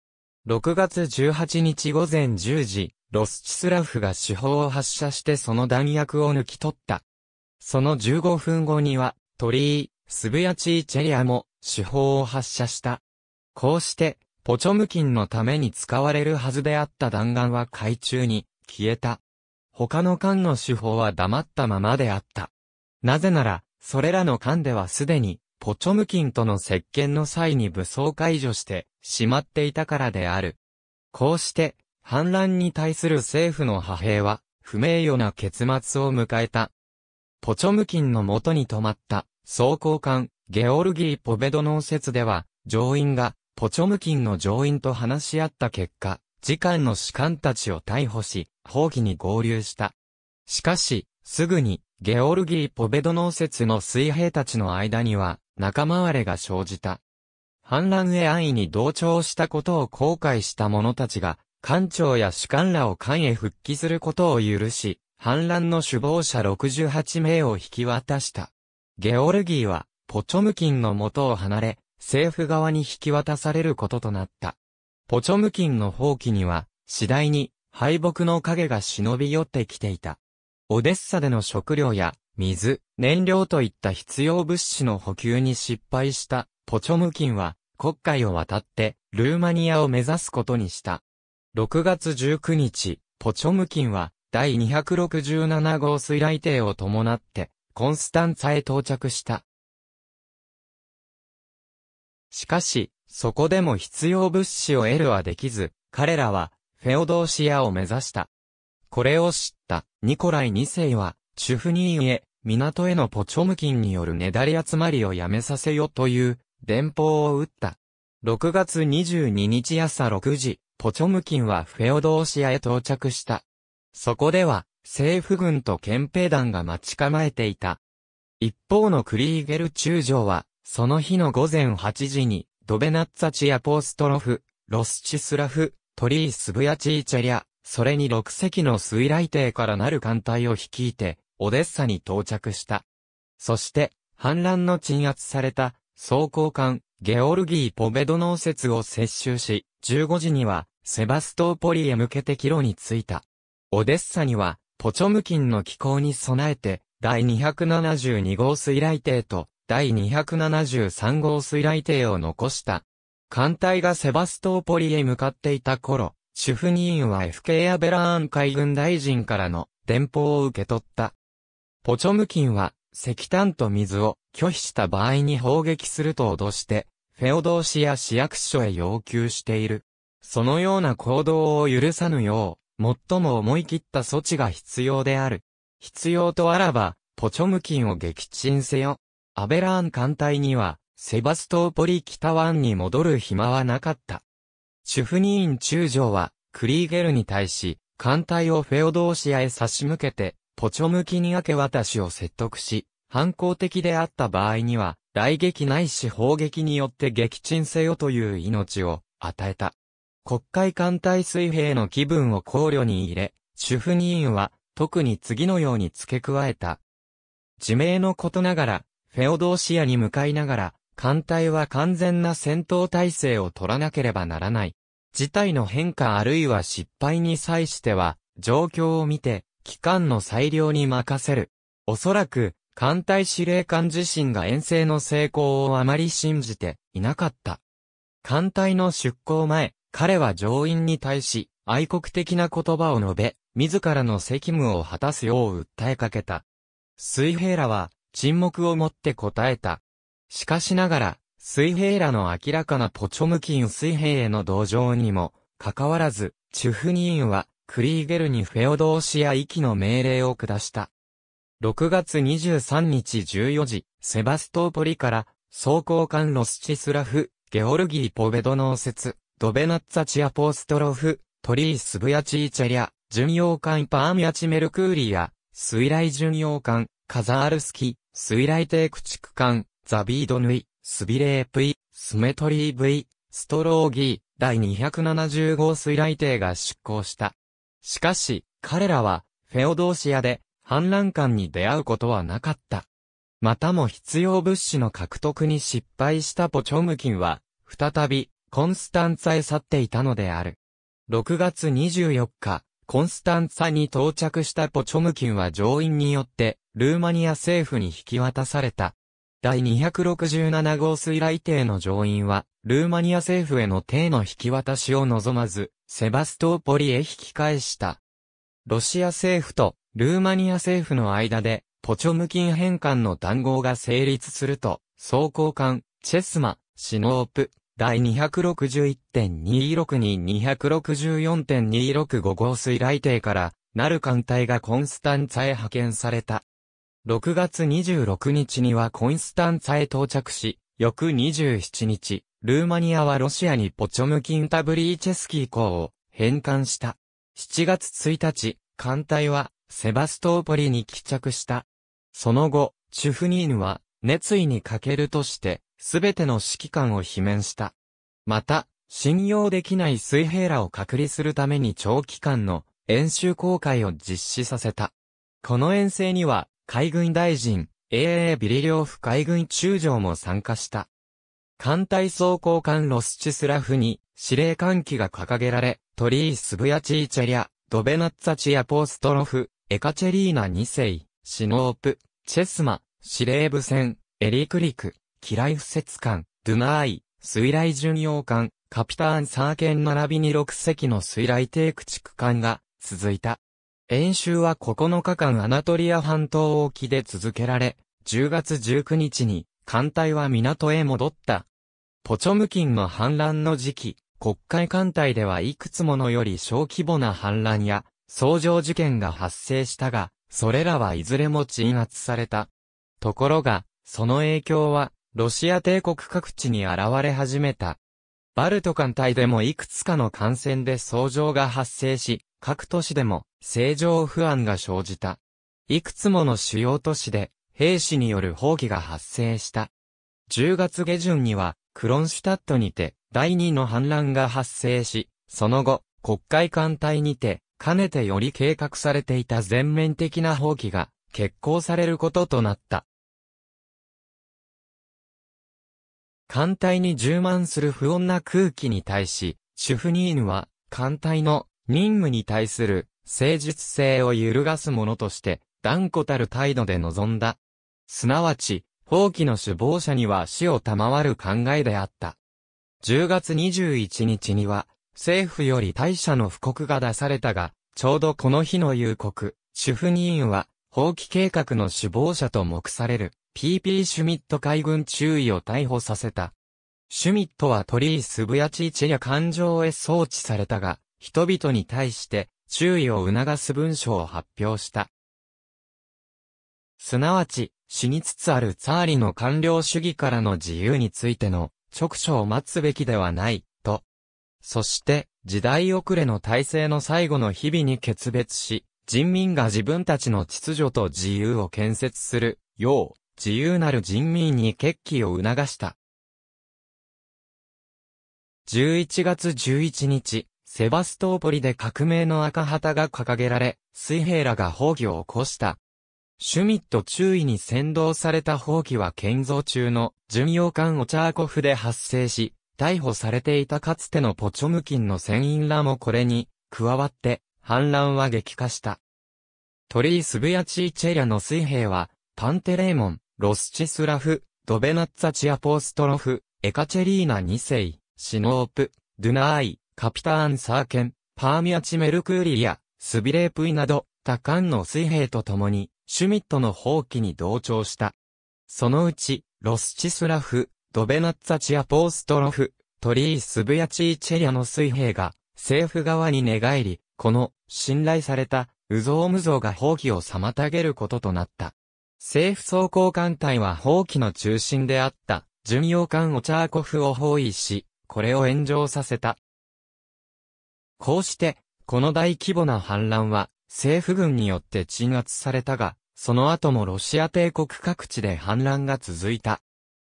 6月18日午前10時、ロスチスラフが手法を発射してその弾薬を抜き取った。その15分後には、鳥居、スブヤチーチェリアも手法を発射した。こうして、ポチョムキンのために使われるはずであった弾丸は海中に消えた。他の艦の手法は黙ったままであった。なぜなら、それらの艦ではすでに、ポチョムキンとの接見の際に武装解除してしまっていたからである。こうして、反乱に対する政府の派兵は、不名誉な結末を迎えた。ポチョムキンの元に泊まった、装甲艦、ゲオルギー・ポベドノ説では、乗員が、ポチョムキンの上院と話し合った結果、次官の士官たちを逮捕し、放棄に合流した。しかし、すぐに、ゲオルギー・ポベドノー説の水兵たちの間には、仲間割れが生じた。反乱へ安易に同調したことを後悔した者たちが、官庁や主官らを官へ復帰することを許し、反乱の首謀者68名を引き渡した。ゲオルギーは、ポチョムキンの元を離れ、政府側に引き渡されることとなった。ポチョムキンの放棄には、次第に敗北の影が忍び寄ってきていた。オデッサでの食料や水、燃料といった必要物資の補給に失敗したポチョムキンは国会を渡ってルーマニアを目指すことにした。6月19日、ポチョムキンは第267号水雷艇を伴ってコンスタンツァへ到着した。しかし、そこでも必要物資を得るはできず、彼らは、フェオドーシアを目指した。これを知った、ニコライ2世は、チュフニーへ、港へのポチョムキンによるねだり集まりをやめさせよという、電報を打った。6月22日朝6時、ポチョムキンはフェオドーシアへ到着した。そこでは、政府軍と憲兵団が待ち構えていた。一方のクリーゲル中将は、その日の午前8時に、ドベナッツァチアポーストロフ、ロスチスラフ、トリースブヤチーチェリア、それに6隻の水雷艇からなる艦隊を率いて、オデッサに到着した。そして、反乱の鎮圧された、装甲艦、ゲオルギー・ポベドノー説を接収し、15時には、セバストーポリへ向けて帰路に着いた。オデッサには、ポチョムキンの気候に備えて、第272号水雷艇と、第273号水雷艇を残した。艦隊がセバストーポリへ向かっていた頃、主婦人は FK アベラーン海軍大臣からの電報を受け取った。ポチョムキンは石炭と水を拒否した場合に砲撃すると脅して、フェオドーシア市役所へ要求している。そのような行動を許さぬよう、最も思い切った措置が必要である。必要とあらば、ポチョムキンを撃沈せよ。アベラーン艦隊には、セバストーポリ北湾に戻る暇はなかった。シュフニーン中将は、クリーゲルに対し、艦隊をフェオドーシアへ差し向けて、ポチョムきに明け渡しを説得し、反抗的であった場合には、雷撃ないし砲撃によって撃沈せよという命を与えた。国会艦隊水兵の気分を考慮に入れ、主婦委員は特に次のように付け加えた。自明のことながら、フェオドーシアに向かいながら、艦隊は完全な戦闘態勢を取らなければならない。事態の変化あるいは失敗に際しては、状況を見て、機関の裁量に任せる。おそらく、艦隊司令官自身が遠征の成功をあまり信じていなかった。艦隊の出航前、彼は乗員に対し、愛国的な言葉を述べ、自らの責務を果たすよう訴えかけた。水平らは、沈黙をもって答えた。しかしながら、水平らの明らかなポチョムキン水平への同情にも、かかわらず、チュフニーンは、クリーゲルにフェオドーシア行きの命令を下した。6月23日14時、セバストーポリから、装甲艦ロスチスラフ、ゲオルギー・ポベドノーセツ、ドベナッツァチアポーストロフ、トリースブヤチーチェリャ、巡洋艦パーミアチメルクーリア、水雷巡洋艦、カザールスキ、水雷帝駆逐艦、ザビードヌイ、スビレープイ、スメトリーイ、ストローギー、第2 7 5号水雷帝が出港した。しかし、彼らは、フェオドーシアで、反乱艦に出会うことはなかった。またも必要物資の獲得に失敗したポチョムキンは、再び、コンスタンツァへ去っていたのである。6月24日、コンスタンツァに到着したポチョムキンは乗員によって、ルーマニア政府に引き渡された。第267号水雷艇の乗員は、ルーマニア政府への艇の引き渡しを望まず、セバストーポリへ引き返した。ロシア政府とルーマニア政府の間で、ポチョムキン返還の談合が成立すると、総交換、チェスマ、シノープ、第261.262に264.265号水雷艇から、なる艦隊がコンスタンツァへ派遣された。6月26日にはコインスタンツァへ到着し、翌27日、ルーマニアはロシアにポチョムキンタブリーチェスキー港を返還した。7月1日、艦隊はセバストーポリに帰着した。その後、チュフニーヌは熱意に欠けるとして、すべての指揮官を罷免した。また、信用できない水平らを隔離するために長期間の演習公開を実施させた。この遠征には、海軍大臣、AA ビリリオフ海軍中将も参加した。艦隊総甲艦ロスチスラフに司令艦機が掲げられ、トリー・スブヤチーチェリア、ドベナッツァチアポーストロフ、エカチェリーナ2世、シノープ、チェスマ、司令部船、エリクリク、キライフ節艦、ドゥナーイ、水雷巡洋艦、カピターンサーケン並びに6隻の水雷低駆逐艦が続いた。演習は9日間アナトリア半島沖で続けられ、10月19日に艦隊は港へ戻った。ポチョムキンの反乱の時期、国会艦隊ではいくつものより小規模な反乱や、相乗事件が発生したが、それらはいずれも鎮圧された。ところが、その影響は、ロシア帝国各地に現れ始めた。バルト艦隊でもいくつかの艦船で相乗が発生し、各都市でも正常不安が生じた。いくつもの主要都市で兵士による放棄が発生した。10月下旬にはクロンシュタットにて第2の反乱が発生し、その後国会艦隊にてかねてより計画されていた全面的な放棄が決行されることとなった。艦隊に充満する不穏な空気に対し、シュフニーヌは艦隊の任務に対する誠実性を揺るがすものとして、断固たる態度で臨んだ。すなわち、放棄の首謀者には死を賜る考えであった。10月21日には、政府より大社の布告が出されたが、ちょうどこの日の夕刻、主婦議員は、放棄計画の首謀者と目される、PP シュミット海軍中尉を逮捕させた。シュミットは鳥居渋谷地チイや感情へ送致されたが、人々に対して、注意を促す文書を発表した。すなわち、死につつあるツァーリの官僚主義からの自由についての直書を待つべきではない、と。そして、時代遅れの体制の最後の日々に決別し、人民が自分たちの秩序と自由を建設する、よう、自由なる人民に決起を促した。11月11日、セバストーポリで革命の赤旗が掲げられ、水平らが放棄を起こした。シュミット注意に先導された放棄は建造中の巡洋艦オチャーコフで発生し、逮捕されていたかつてのポチョムキンの船員らもこれに加わって反乱は激化した。トリースブヤチーチェリャの水兵は、パンテレーモン、ロスチスラフ、ドベナッツァチアポーストロフ、エカチェリーナ2世、シノープ、ドゥナーイ、カピターン・サーケン、パーミアチ・メルクーリア、スビレープイなど、多感の水兵と共に、シュミットの放棄に同調した。そのうち、ロスチスラフ、ドベナッツァチアポーストロフ、トリー・スブヤチー・チェリアの水兵が、政府側に寝返り、この、信頼された、ウゾウムゾウが放棄を妨げることとなった。政府総攻艦隊は放棄の中心であった、巡洋艦オチャーコフを包囲し、これを炎上させた。こうして、この大規模な反乱は、政府軍によって鎮圧されたが、その後もロシア帝国各地で反乱が続いた。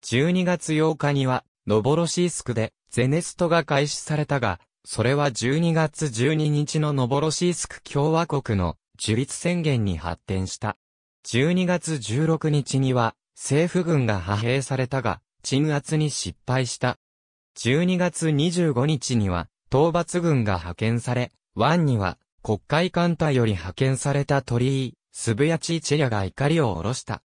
12月8日には、ノボロシースクで、ゼネストが開始されたが、それは12月12日のノボロシースク共和国の樹立宣言に発展した。12月16日には、政府軍が派兵されたが、鎮圧に失敗した。12月25日には、討伐軍が派遣され、湾には、国会艦隊より派遣された鳥居、スブヤチーチェリャが怒りを下ろした。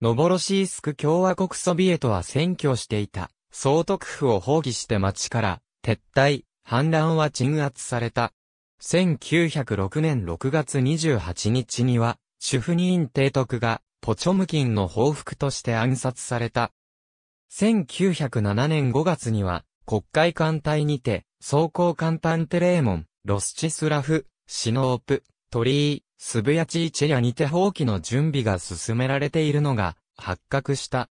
ノボロシースク共和国ソビエトは占拠していた、総督府を放棄して町から、撤退、反乱は鎮圧された。1906年6月28日には、主婦人ー提督が、ポチョムキンの報復として暗殺された。1907年5月には、国会艦隊にて、走行艦パンテレーモン、ロスチスラフ、シノープ、トリー、スブヤチーチェリにて放棄の準備が進められているのが発覚した。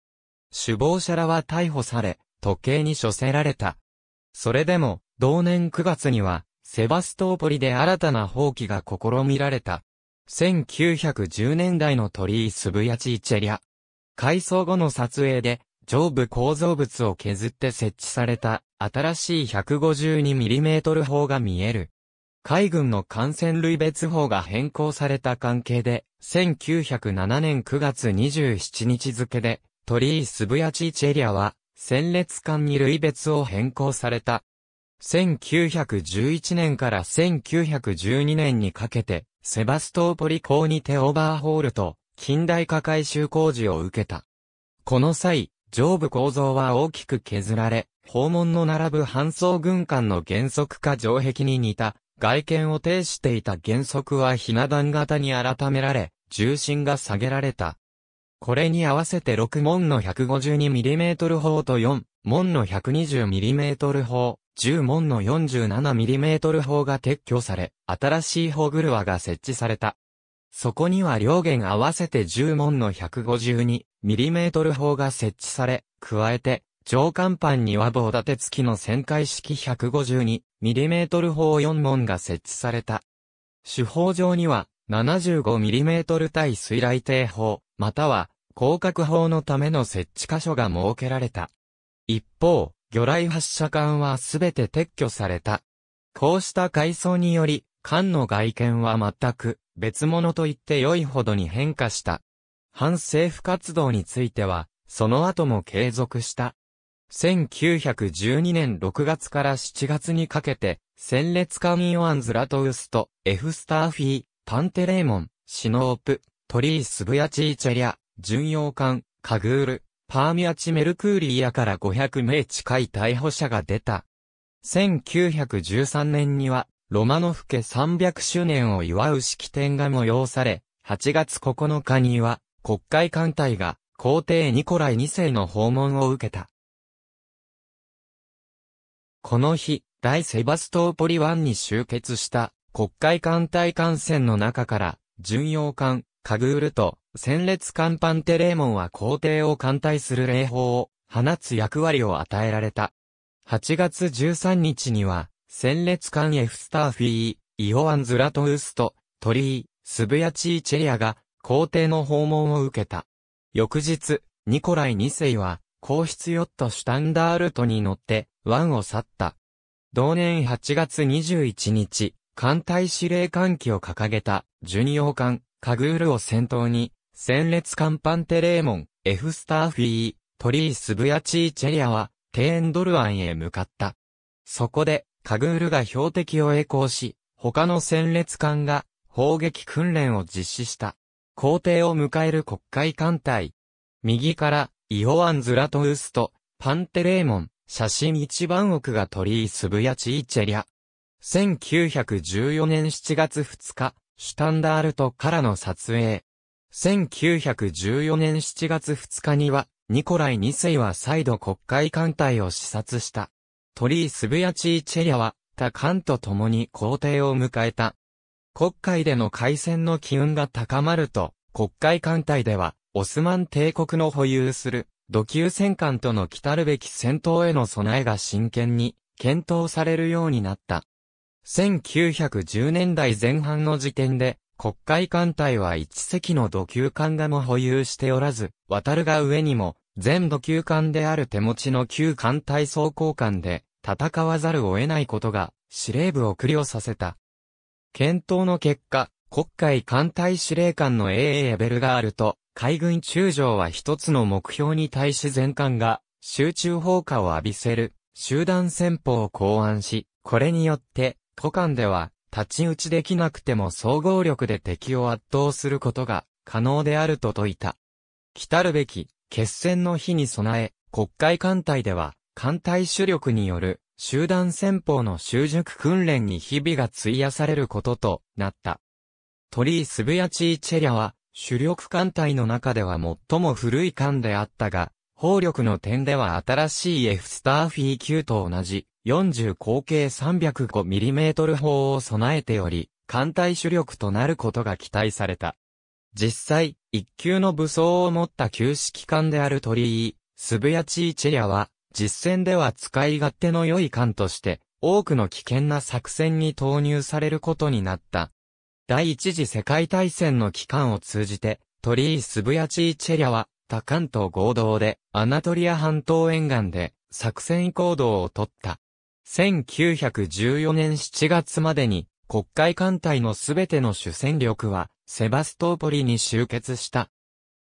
首謀者らは逮捕され、時計に処せられた。それでも、同年9月には、セバストーポリで新たな放棄が試みられた。1910年代の鳥居スブヤチーチェリア。改装後の撮影で、上部構造物を削って設置された新しい 152mm 砲が見える。海軍の艦船類別法が変更された関係で、1907年9月27日付で、鳥居スブヤチーチエリアは、戦列艦に類別を変更された。1911年から1912年にかけて、セバストーポリ港にてオーバーホールと、近代化改修工事を受けた。この際、上部構造は大きく削られ、訪問の並ぶ搬送軍艦の原則か城壁に似た、外見を呈していた原則はひな壇型に改められ、重心が下げられた。これに合わせて6門の 152mm 砲と4門の 120mm 砲、10門の 47mm 砲が撤去され、新しい砲車が設置された。そこには両弦合わせて10門の152、ミリメートル砲が設置され、加えて、上甲板には棒立て付きの旋回式 152mm 砲4門が設置された。手法上には 75mm 対水雷艇砲、または広角砲のための設置箇所が設けられた。一方、魚雷発射管はすべて撤去された。こうした改装により、艦の外見は全く別物と言って良いほどに変化した。反政府活動については、その後も継続した。1912年6月から7月にかけて、戦列カミオアンズ・ラトウスト、エフスターフィー、パンテレーモン、シノープ、トリー・スブヤチーチェリア、巡洋艦、カグール、パーミアチ・メルクーリアから500名近い逮捕者が出た。1913年には、ロマノフ家300周年を祝う式典が催され、8月9日には、国会艦隊が皇帝ニコライ2世の訪問を受けた。この日、大セバストーポリ湾に集結した国会艦隊艦船の中から、巡洋艦、カグールと、戦列艦パンテレーモンは皇帝を艦隊する礼砲を放つ役割を与えられた。8月13日には、戦列艦エフスターフィー、イオアンズラトウースト、トリー、スブヤチーチェリアが、皇帝の訪問を受けた。翌日、ニコライ2世は、皇室ヨットシュタンダールトに乗って、湾を去った。同年8月21日、艦隊司令官旗を掲げた、巡洋艦、カグールを先頭に、戦列艦パンテレーモン、エフスターフィー、トリースブヤチーチェリアは、テーンドルアンへ向かった。そこで、カグールが標的を栄光し、他の戦列艦が砲撃訓練を実施した。皇帝を迎える国会艦隊。右から、イオアン・ズラトウスト、パンテレーモン、写真一番奥が鳥居スブヤチイチェリア。1914年7月2日、シュタンダールトからの撮影。1914年7月2日には、ニコライ2世は再度国会艦隊を視察した。鳥居スブヤチイチェリアは、他艦と共に皇帝を迎えた。国会での開戦の機運が高まると、国会艦隊では、オスマン帝国の保有する、土級戦艦との来るべき戦闘への備えが真剣に、検討されるようになった。1910年代前半の時点で、国会艦隊は1隻の土級艦がも保有しておらず、渡るが上にも、全土級艦である手持ちの旧艦隊装甲艦で、戦わざるを得ないことが、司令部を苦慮させた。検討の結果、国会艦隊司令官の A.A. エベルガールと海軍中将は一つの目標に対し全艦が集中砲火を浴びせる集団戦法を考案し、これによって都艦では立ち打ちできなくても総合力で敵を圧倒することが可能であると説いた。来るべき決戦の日に備え、国会艦隊では艦隊主力による集団戦法の習熟訓練に日々が費やされることとなった。鳥居スブヤチーチェリャは、主力艦隊の中では最も古い艦であったが、砲力の点では新しい F スターフィー級と同じ、40口径 305mm 砲を備えており、艦隊主力となることが期待された。実際、一級の武装を持った旧式艦である鳥居、スブヤチーチェリャは、実戦では使い勝手の良い艦として、多くの危険な作戦に投入されることになった。第一次世界大戦の期間を通じて、トリー・スブヤチー・チェリャは、他艦と合同で、アナトリア半島沿岸で、作戦行動をとった。1914年7月までに、国会艦隊のすべての主戦力は、セバストーポリに集結した。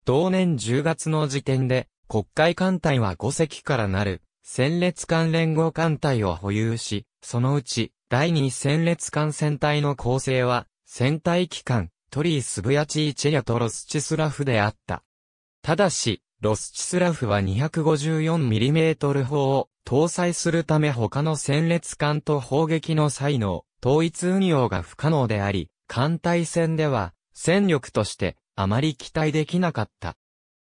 同年10月の時点で、国会艦隊は5隻からなる、戦列艦連合艦隊を保有し、そのうち、第2戦列艦戦隊の構成は、戦隊機関、トリー・スブヤチーチェリャとロスチスラフであった。ただし、ロスチスラフは 254mm 砲を搭載するため他の戦列艦と砲撃の際の統一運用が不可能であり、艦隊戦では戦力としてあまり期待できなかった。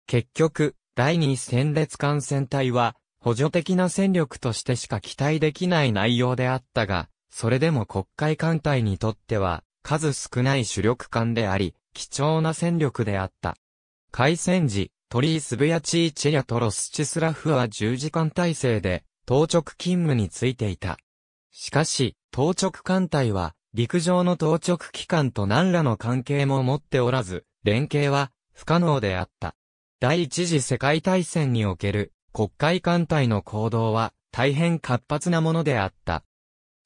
結局、第二戦列艦船隊は、補助的な戦力としてしか期待できない内容であったが、それでも国会艦隊にとっては、数少ない主力艦であり、貴重な戦力であった。海戦時、トリースブヤチーチェやトロスチスラフは10時間体制で、当直勤務についていた。しかし、当直艦隊は、陸上の当直機関と何らの関係も持っておらず、連携は不可能であった。第一次世界大戦における国会艦隊の行動は大変活発なものであった。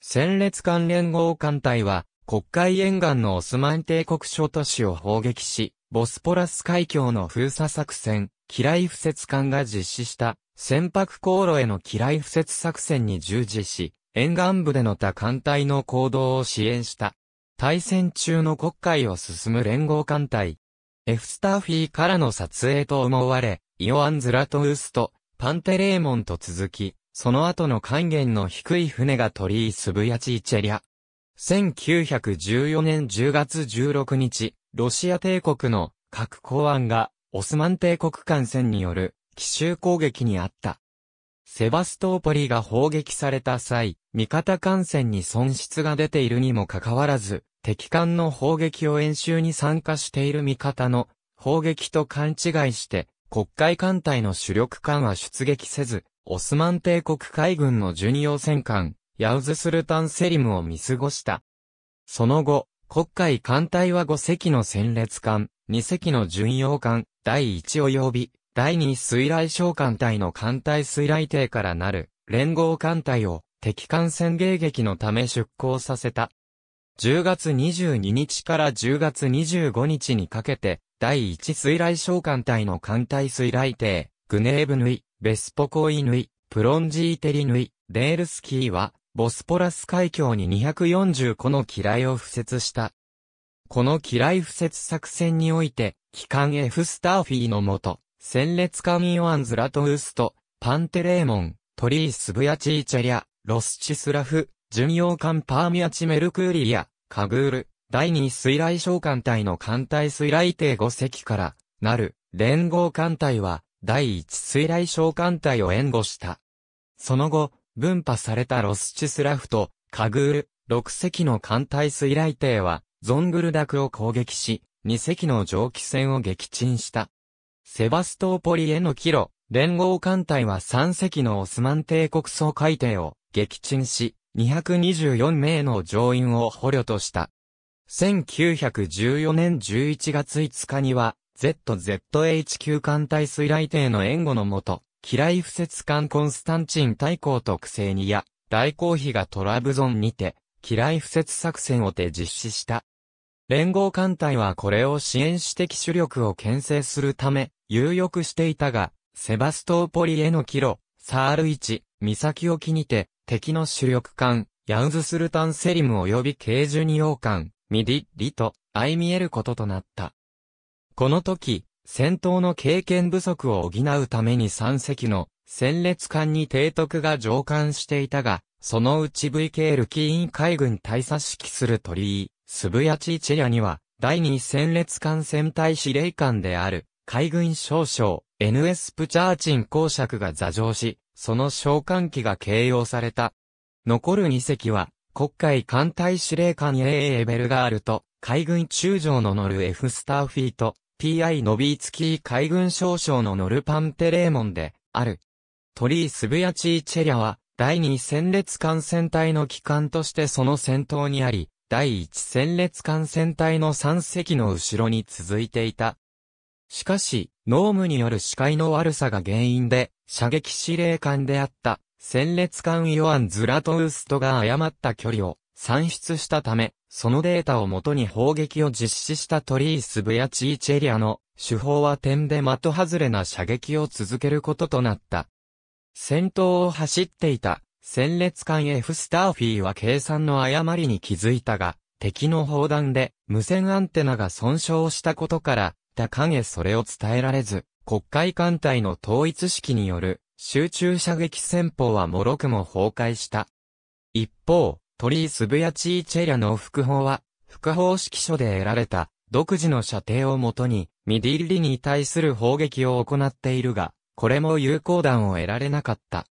戦列艦連合艦隊は国会沿岸のオスマン帝国諸都市を砲撃し、ボスポラス海峡の封鎖作戦、機雷不設艦が実施した船舶航路への機雷不設作戦に従事し、沿岸部での他艦隊の行動を支援した。対戦中の国会を進む連合艦隊。エフスターフィーからの撮影と思われ、イオアン・ズラトウスト、パンテレーモンと続き、その後の還元の低い船が鳥居スブヤチーチェリャ。1914年10月16日、ロシア帝国の核公安がオスマン帝国艦船による奇襲攻撃にあった。セバストーポリが砲撃された際、味方艦船に損失が出ているにもかかわらず、敵艦の砲撃を演習に参加している味方の砲撃と勘違いして黒海艦隊の主力艦は出撃せず、オスマン帝国海軍の巡洋戦艦、ヤウズスルタンセリムを見過ごした。その後、黒海艦隊は5隻の戦列艦、2隻の巡洋艦、第1及び、第2水雷小艦隊の艦隊水雷艇からなる、連合艦隊を敵艦戦迎撃のため出港させた。10月22日から10月25日にかけて、第1水雷小艦隊の艦隊水雷艇、グネーブヌイ、ベスポコイヌイ、プロンジーテリヌイ、デールスキーは、ボスポラス海峡に240個の機雷を付設した。この機雷付設作戦において、機関 F スターフィーのもと、戦列艦イオアンズラトウースト、パンテレーモン、トリースブヤチーチェリア、ロスチスラフ、巡洋艦パーミアチメルクーリや、カグール、第2水雷小艦隊の艦隊水雷艇5隻から、なる、連合艦隊は、第1水雷小艦隊を援護した。その後、分派されたロスチスラフと、カグール、6隻の艦隊水雷艇は、ゾングルダクを攻撃し、2隻の蒸気船を撃沈した。セバストーポリへの帰路、連合艦隊は3隻のオスマン帝国総海艇を撃沈し、224名の乗員を捕虜とした。1914年11月5日には、ZZHQ 艦隊水雷艇の援護のもと、機雷不設艦コンスタンチン大公特製にや、大公妃がトラブゾンにて、機雷不設作戦をて実施した。連合艦隊はこれを支援して機主力を牽制するため、有力していたが、セバストーポリへの帰路、サール1、岬沖にて、敵の主力艦、ヤウズスルタンセリム及び軽受二王艦、ミディ、リと、相見えることとなった。この時、戦闘の経験不足を補うために三隻の戦列艦に提督が上艦していたが、そのうち VK ルキーン海軍大佐指揮する鳥居、スブヤチーチェリアには、第二戦列艦戦隊司令官である、海軍少将、NS プチャーチン公爵が座上し、その召喚機が形容された。残る2隻は、国会艦隊司令官 AA エベルガールと、海軍中将のノル F スターフィート、PI ノビーツキー海軍少将のノルパンテレーモンで、ある。トリー・スブヤチー・チェリャは、第2戦列艦戦隊の機関としてその先頭にあり、第1戦列艦戦隊の3隻の後ろに続いていた。しかし、脳無による視界の悪さが原因で、射撃司令官であった、戦列艦ヨアン・ズラトウストが誤った距離を算出したため、そのデータをもとに砲撃を実施したトリース・ブヤチーチェリアの手法は点で的外れな射撃を続けることとなった。戦闘を走っていた戦列艦 F スターフィーは計算の誤りに気づいたが、敵の砲弾で無線アンテナが損傷したことからった影それを伝えられず、国会艦隊の統一式による集中射撃戦法はもろくも崩壊した。一方、鳥居スブヤチーチェリャの副砲は、副法式所で得られた独自の射程をもとに、ミディリリに対する砲撃を行っているが、これも有効弾を得られなかった。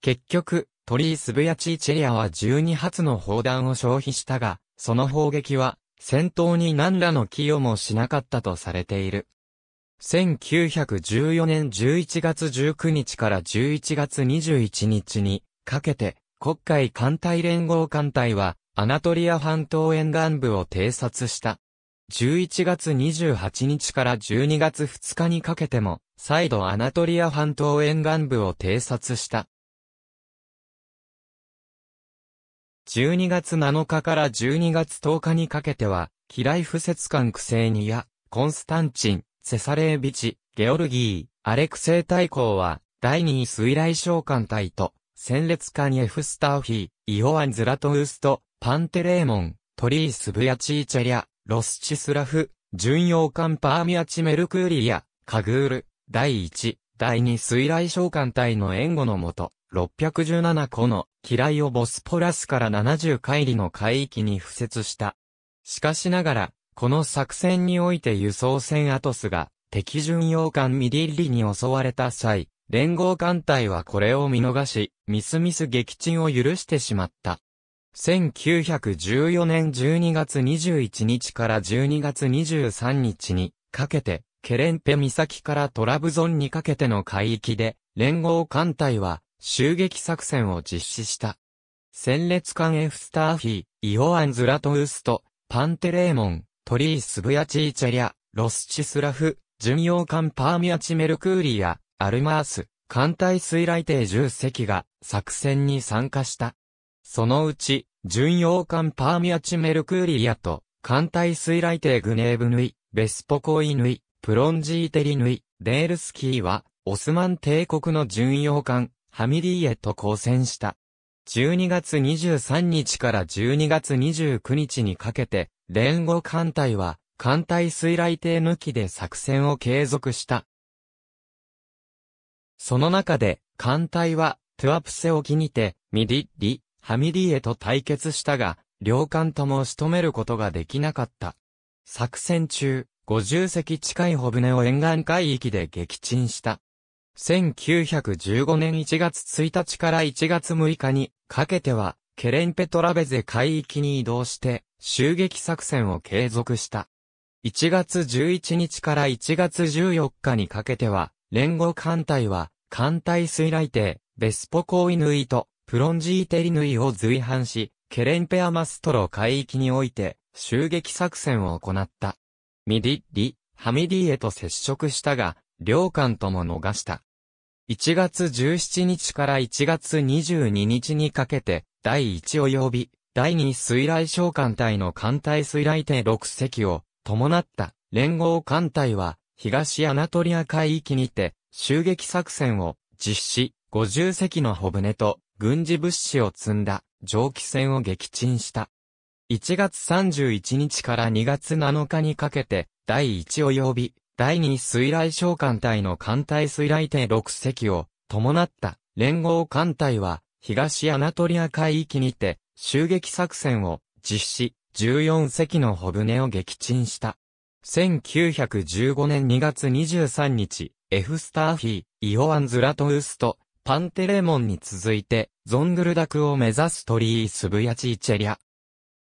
結局、鳥居スブヤチーチェリアは12発の砲弾を消費したが、その砲撃は戦闘に何らの寄与もしなかったとされている。1914年11月19日から11月21日にかけて国会艦隊連合艦隊はアナトリア半島沿岸部を偵察した。11月28日から12月2日にかけても再度アナトリア半島沿岸部を偵察した。12月7日から12月10日にかけては、キライフ節間クセーニア、コンスタンチン、セサレービチ、ゲオルギー、アレクセイ大公は、第2位水雷召喚隊と、戦列艦エフスターフィー、イオアン・ズラトウースト、パンテレーモン、トリース・ブヤチーチェリア、ロスチスラフ、巡洋艦パーミアチ・メルクーリア、カグール、第1、第2水雷召喚隊の援護のもと、617個の機雷をボスポラスから70海里の海域に付設した。しかしながら、この作戦において輸送船アトスが敵巡洋艦ミリィリに襲われた際、連合艦隊はこれを見逃し、ミスミス撃沈を許してしまった。1914年12月21日から12月23日にかけて、ケレンペ岬からトラブゾンにかけての海域で、連合艦隊は襲撃作戦を実施した。戦列艦エフスターフィー、イオアン・ズラトウスト、パンテレーモン、トリース・ブヤチーチェリア、ロスチスラフ、巡洋艦パーミアチメルクーリア、アルマース、艦隊水雷艇10隻が作戦に参加した。そのうち、巡洋艦パーミアチメルクーリアと、艦隊水雷艇グネーブヌイ、ベスポコイヌイ、プロンジーテリヌイ、デールスキーは、オスマン帝国の巡洋艦、ハミリーへと交戦した。12月23日から12月29日にかけて、連合艦隊は、艦隊水雷艇抜きで作戦を継続した。その中で、艦隊は、トゥアプセ沖にて、ミディ、リ、ハミリーへと対決したが、両艦とも仕留めることができなかった。作戦中、50隻近い小船を沿岸海域で撃沈した。1915年1月1日から1月6日にかけては、ケレンペトラベゼ海域に移動して、襲撃作戦を継続した。1月11日から1月14日にかけては、連合艦隊は、艦隊水雷艇、ベスポコイヌイと、プロンジーテリヌイを随伴し、ケレンペアマストロ海域において、襲撃作戦を行った。ミディッリ、ハミディへと接触したが、両艦とも逃した。1月17日から1月22日にかけて、第1及び、第2水雷小艦隊の艦隊水雷艇6隻を伴った連合艦隊は、東アナトリア海域にて、襲撃作戦を実施、50隻の帆船と軍事物資を積んだ蒸気船を撃沈した。1月31日から2月7日にかけて、第1及び第二水雷小艦隊の艦隊水雷艇6隻を伴った連合艦隊は東アナトリア海域にて襲撃作戦を実施14隻の小船を撃沈した。1915年2月23日、F スターフィー、イオアンズラトウスト、パンテレモンに続いて、ゾングルダクを目指すリー・スブヤチチェリア。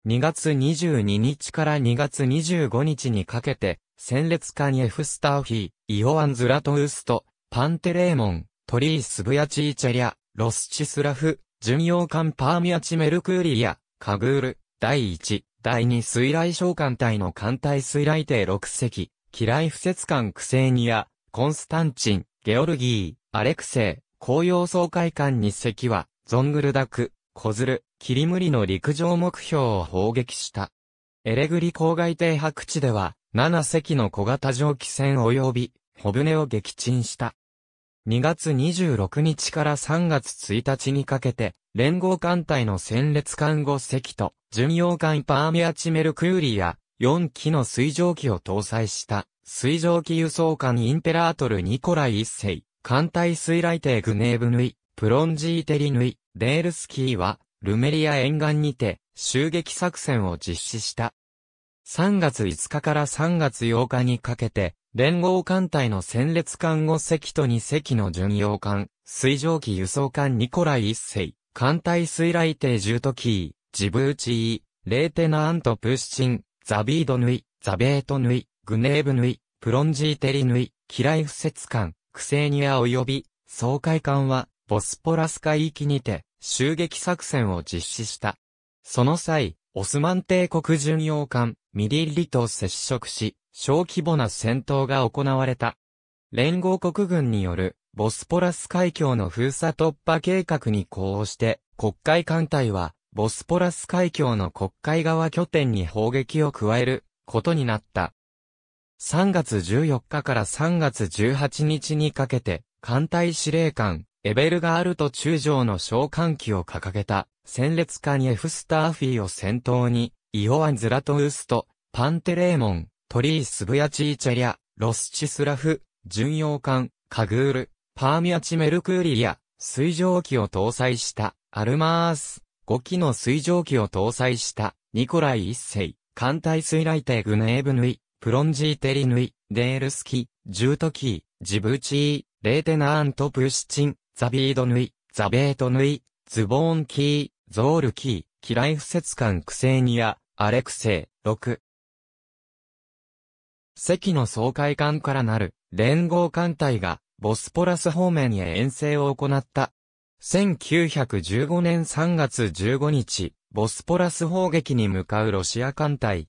2月22日から2月25日にかけて、戦列艦エフスターフィー、イオアン・ズラトウースト、パンテレーモン、トリースブヤチーチェリア、ロスチスラフ、巡洋艦パーミアチメルクーリア、カグール、第1、第2水雷召艦隊の艦隊水雷艇6隻、機雷不設艦クセーニア、コンスタンチン、ゲオルギー、アレクセイ、紅葉総会館2隻は、ゾングルダク、小鶴、霧無理の陸上目標を砲撃した。エレグリ郊外停泊地では、7隻の小型蒸気船及び、小船を撃沈した。2月26日から3月1日にかけて、連合艦隊の戦列艦5隻と、巡洋艦パーミアチメルクーリや、4機の水蒸気を搭載した、水蒸気輸送艦インペラートルニコライ一世、艦隊水雷艇グネーブヌイ、プロンジーテリヌイ、レールスキーは、ルメリア沿岸にて、襲撃作戦を実施した。3月5日から3月8日にかけて、連合艦隊の戦列艦5隻と2隻の巡洋艦、水蒸気輸送艦ニコライ1世、艦隊水雷艇ジュートキー、ジブーチー、レーテナアントプーシチン、ザビードヌイ、ザベートヌイ、グネーブヌイ、プロンジーテリヌイ、キライフセツ艦、クセーニア及び、総海艦は、ボスポラス海域にて、襲撃作戦を実施した。その際、オスマン帝国巡洋艦、ミリリと接触し、小規模な戦闘が行われた。連合国軍による、ボスポラス海峡の封鎖突破計画に呼応して、国会艦隊は、ボスポラス海峡の国会側拠点に砲撃を加えることになった。3月14日から3月18日にかけて、艦隊司令官、エベルガールト中将の召喚旗を掲げた、戦列艦エフスターフィーを先頭に、イオアン・ズラトウースト、パンテレーモン、トリー・スブヤチーチェリア、ロスチスラフ、巡洋艦、カグール、パーミアチメルクーリア、水蒸気を搭載した、アルマース、5機の水蒸気を搭載した、ニコライ一世、艦隊水雷艇グネーブヌイ、プロンジーテリヌイ、デールスキ、ジュートキー、ジブチー、レーテナーントプーシチン、ザビードヌイ、ザベートヌイ、ズボーンキー、ゾールキー、キライフ節感クセーニア、アレクセイ、6。席の総会艦からなる連合艦隊がボスポラス方面へ遠征を行った。1915年3月15日、ボスポラス砲撃に向かうロシア艦隊。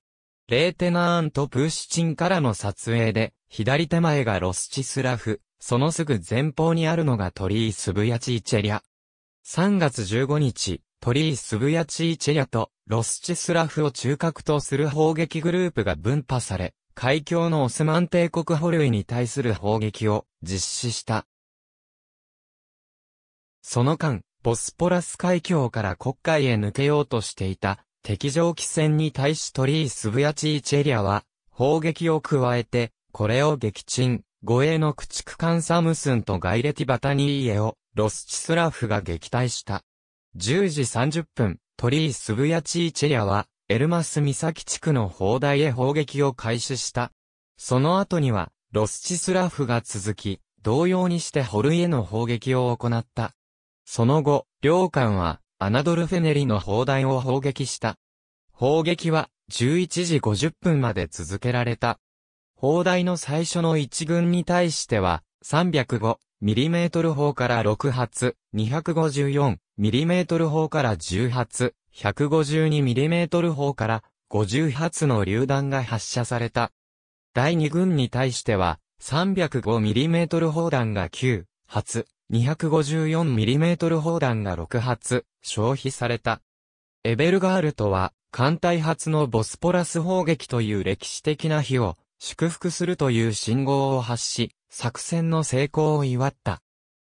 レーテナーンとプーシチンからの撮影で、左手前がロスチスラフ、そのすぐ前方にあるのが鳥居ぶやチーチェリャ。3月15日、鳥居ぶやチーチェリャとロスチスラフを中核とする砲撃グループが分派され、海峡のオスマン帝国捕虜に対する砲撃を実施した。その間、ボスポラス海峡から国会へ抜けようとしていた敵蒸気船に対し鳥居スブヤチーチェリアは砲撃を加えて、これを撃沈。護衛の駆逐艦サムスンとガイレティバタニーイエを、ロスチスラフが撃退した。10時30分、鳥居スブヤチーチェリアは、エルマス岬地区の砲台へ砲撃を開始した。その後には、ロスチスラフが続き、同様にしてホルイへの砲撃を行った。その後、両艦は、アナドルフェネリの砲台を砲撃した。砲撃は、11時50分まで続けられた。砲台の最初の1軍に対しては、305mm 砲から6発、254mm 砲から10発、152mm 砲から50発の榴弾が発射された。第2軍に対しては、305mm 砲弾が9発、254mm 砲弾が6発、消費された。エベルガールとは、艦隊発のボスポラス砲撃という歴史的な日を祝福するという信号を発し、作戦の成功を祝った。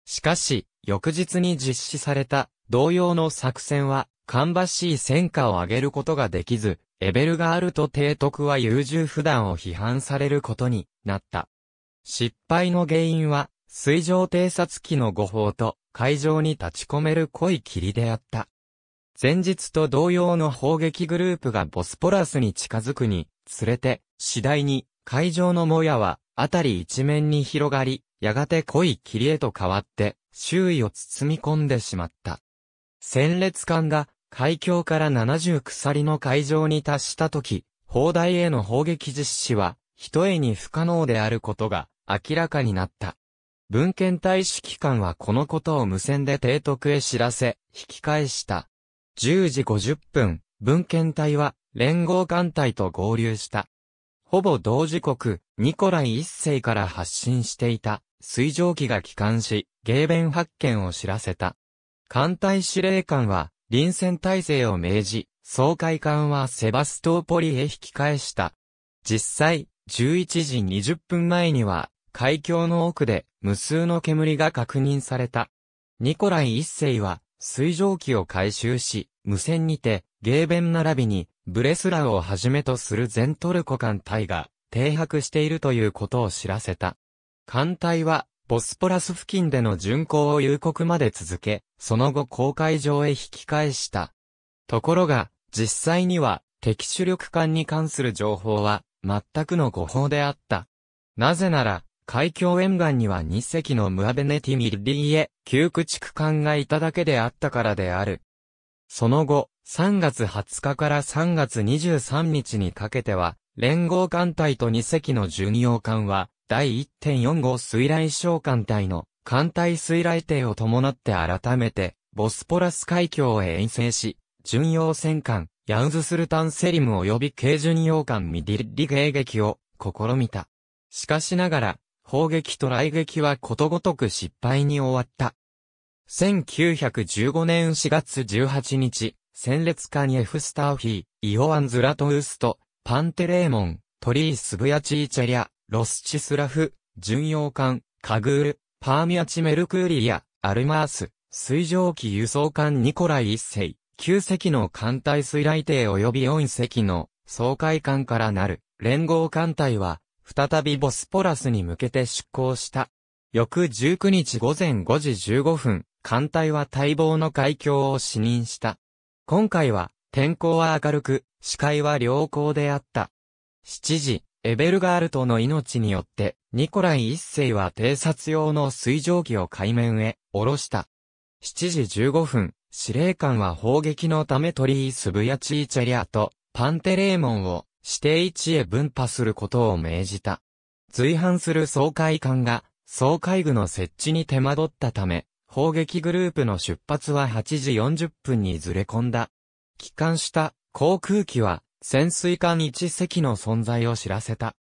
しかし、翌日に実施された同様の作戦は、かんばしい戦果を上げることができず、エベルがあると提督は優柔不断を批判されることになった。失敗の原因は、水上偵察機の誤報と海上に立ち込める濃い霧であった。前日と同様の砲撃グループがボスポラスに近づくに、つれて、次第に海上のもやは、あたり一面に広がり、やがて濃い霧へと変わって、周囲を包み込んでしまった。戦列艦が、海峡から七十鎖の海上に達したとき、砲台への砲撃実施は、一重に不可能であることが明らかになった。文献大使機関はこのことを無線で提督へ知らせ、引き返した。10時50分、文献隊は連合艦隊と合流した。ほぼ同時刻、ニコライ一世から発信していた、水蒸気が帰還し、ゲーベン発見を知らせた。艦隊司令官は、臨戦態勢を命じ、総会艦はセバストーポリへ引き返した。実際、11時20分前には、海峡の奥で無数の煙が確認された。ニコライ一世は、水蒸気を回収し、無線にて、ゲーベン並びに、ブレスラーをはじめとする全トルコ艦隊が、停泊しているということを知らせた。艦隊は、ボスポラス付近での巡航を夕刻まで続け、その後公海上へ引き返した。ところが、実際には、敵主力艦に関する情報は、全くの誤報であった。なぜなら、海峡沿岸には2隻のムアベネティミリエ、旧駆逐艦がいただけであったからである。その後、3月20日から3月23日にかけては、連合艦隊と2隻の巡洋艦は、第1.4号水雷小艦隊の艦隊水雷艇を伴って改めて、ボスポラス海峡へ遠征し、巡洋戦艦、ヤウズスルタンセリム及び軽巡洋艦ミディリ迎撃を試みた。しかしながら、砲撃と雷撃はことごとく失敗に終わった。1915年4月18日、戦列艦エフスターフィー、イオアン・ズラトウスト、パンテレーモン、トリー・スブヤチーチェリア、ロスチスラフ、巡洋艦、カグール、パーミアチ・メルクーリア、アルマース、水蒸気輸送艦ニコライ一世、9隻の艦隊水雷艇及び4隻の総海艦からなる連合艦隊は、再びボスポラスに向けて出港した。翌19日午前5時15分、艦隊は待望の海峡を視認した。今回は、天候は明るく、視界は良好であった。7時、エベルガールトの命によって、ニコライ一世は偵察用の水蒸気を海面へ下ろした。7時15分、司令官は砲撃のため鳥居スブヤチーチェリアとパンテレーモンを指定位置へ分派することを命じた。随伴する総会艦が、総会具の設置に手間取ったため、砲撃グループの出発は8時40分にずれ込んだ。帰還した航空機は潜水艦1隻の存在を知らせた。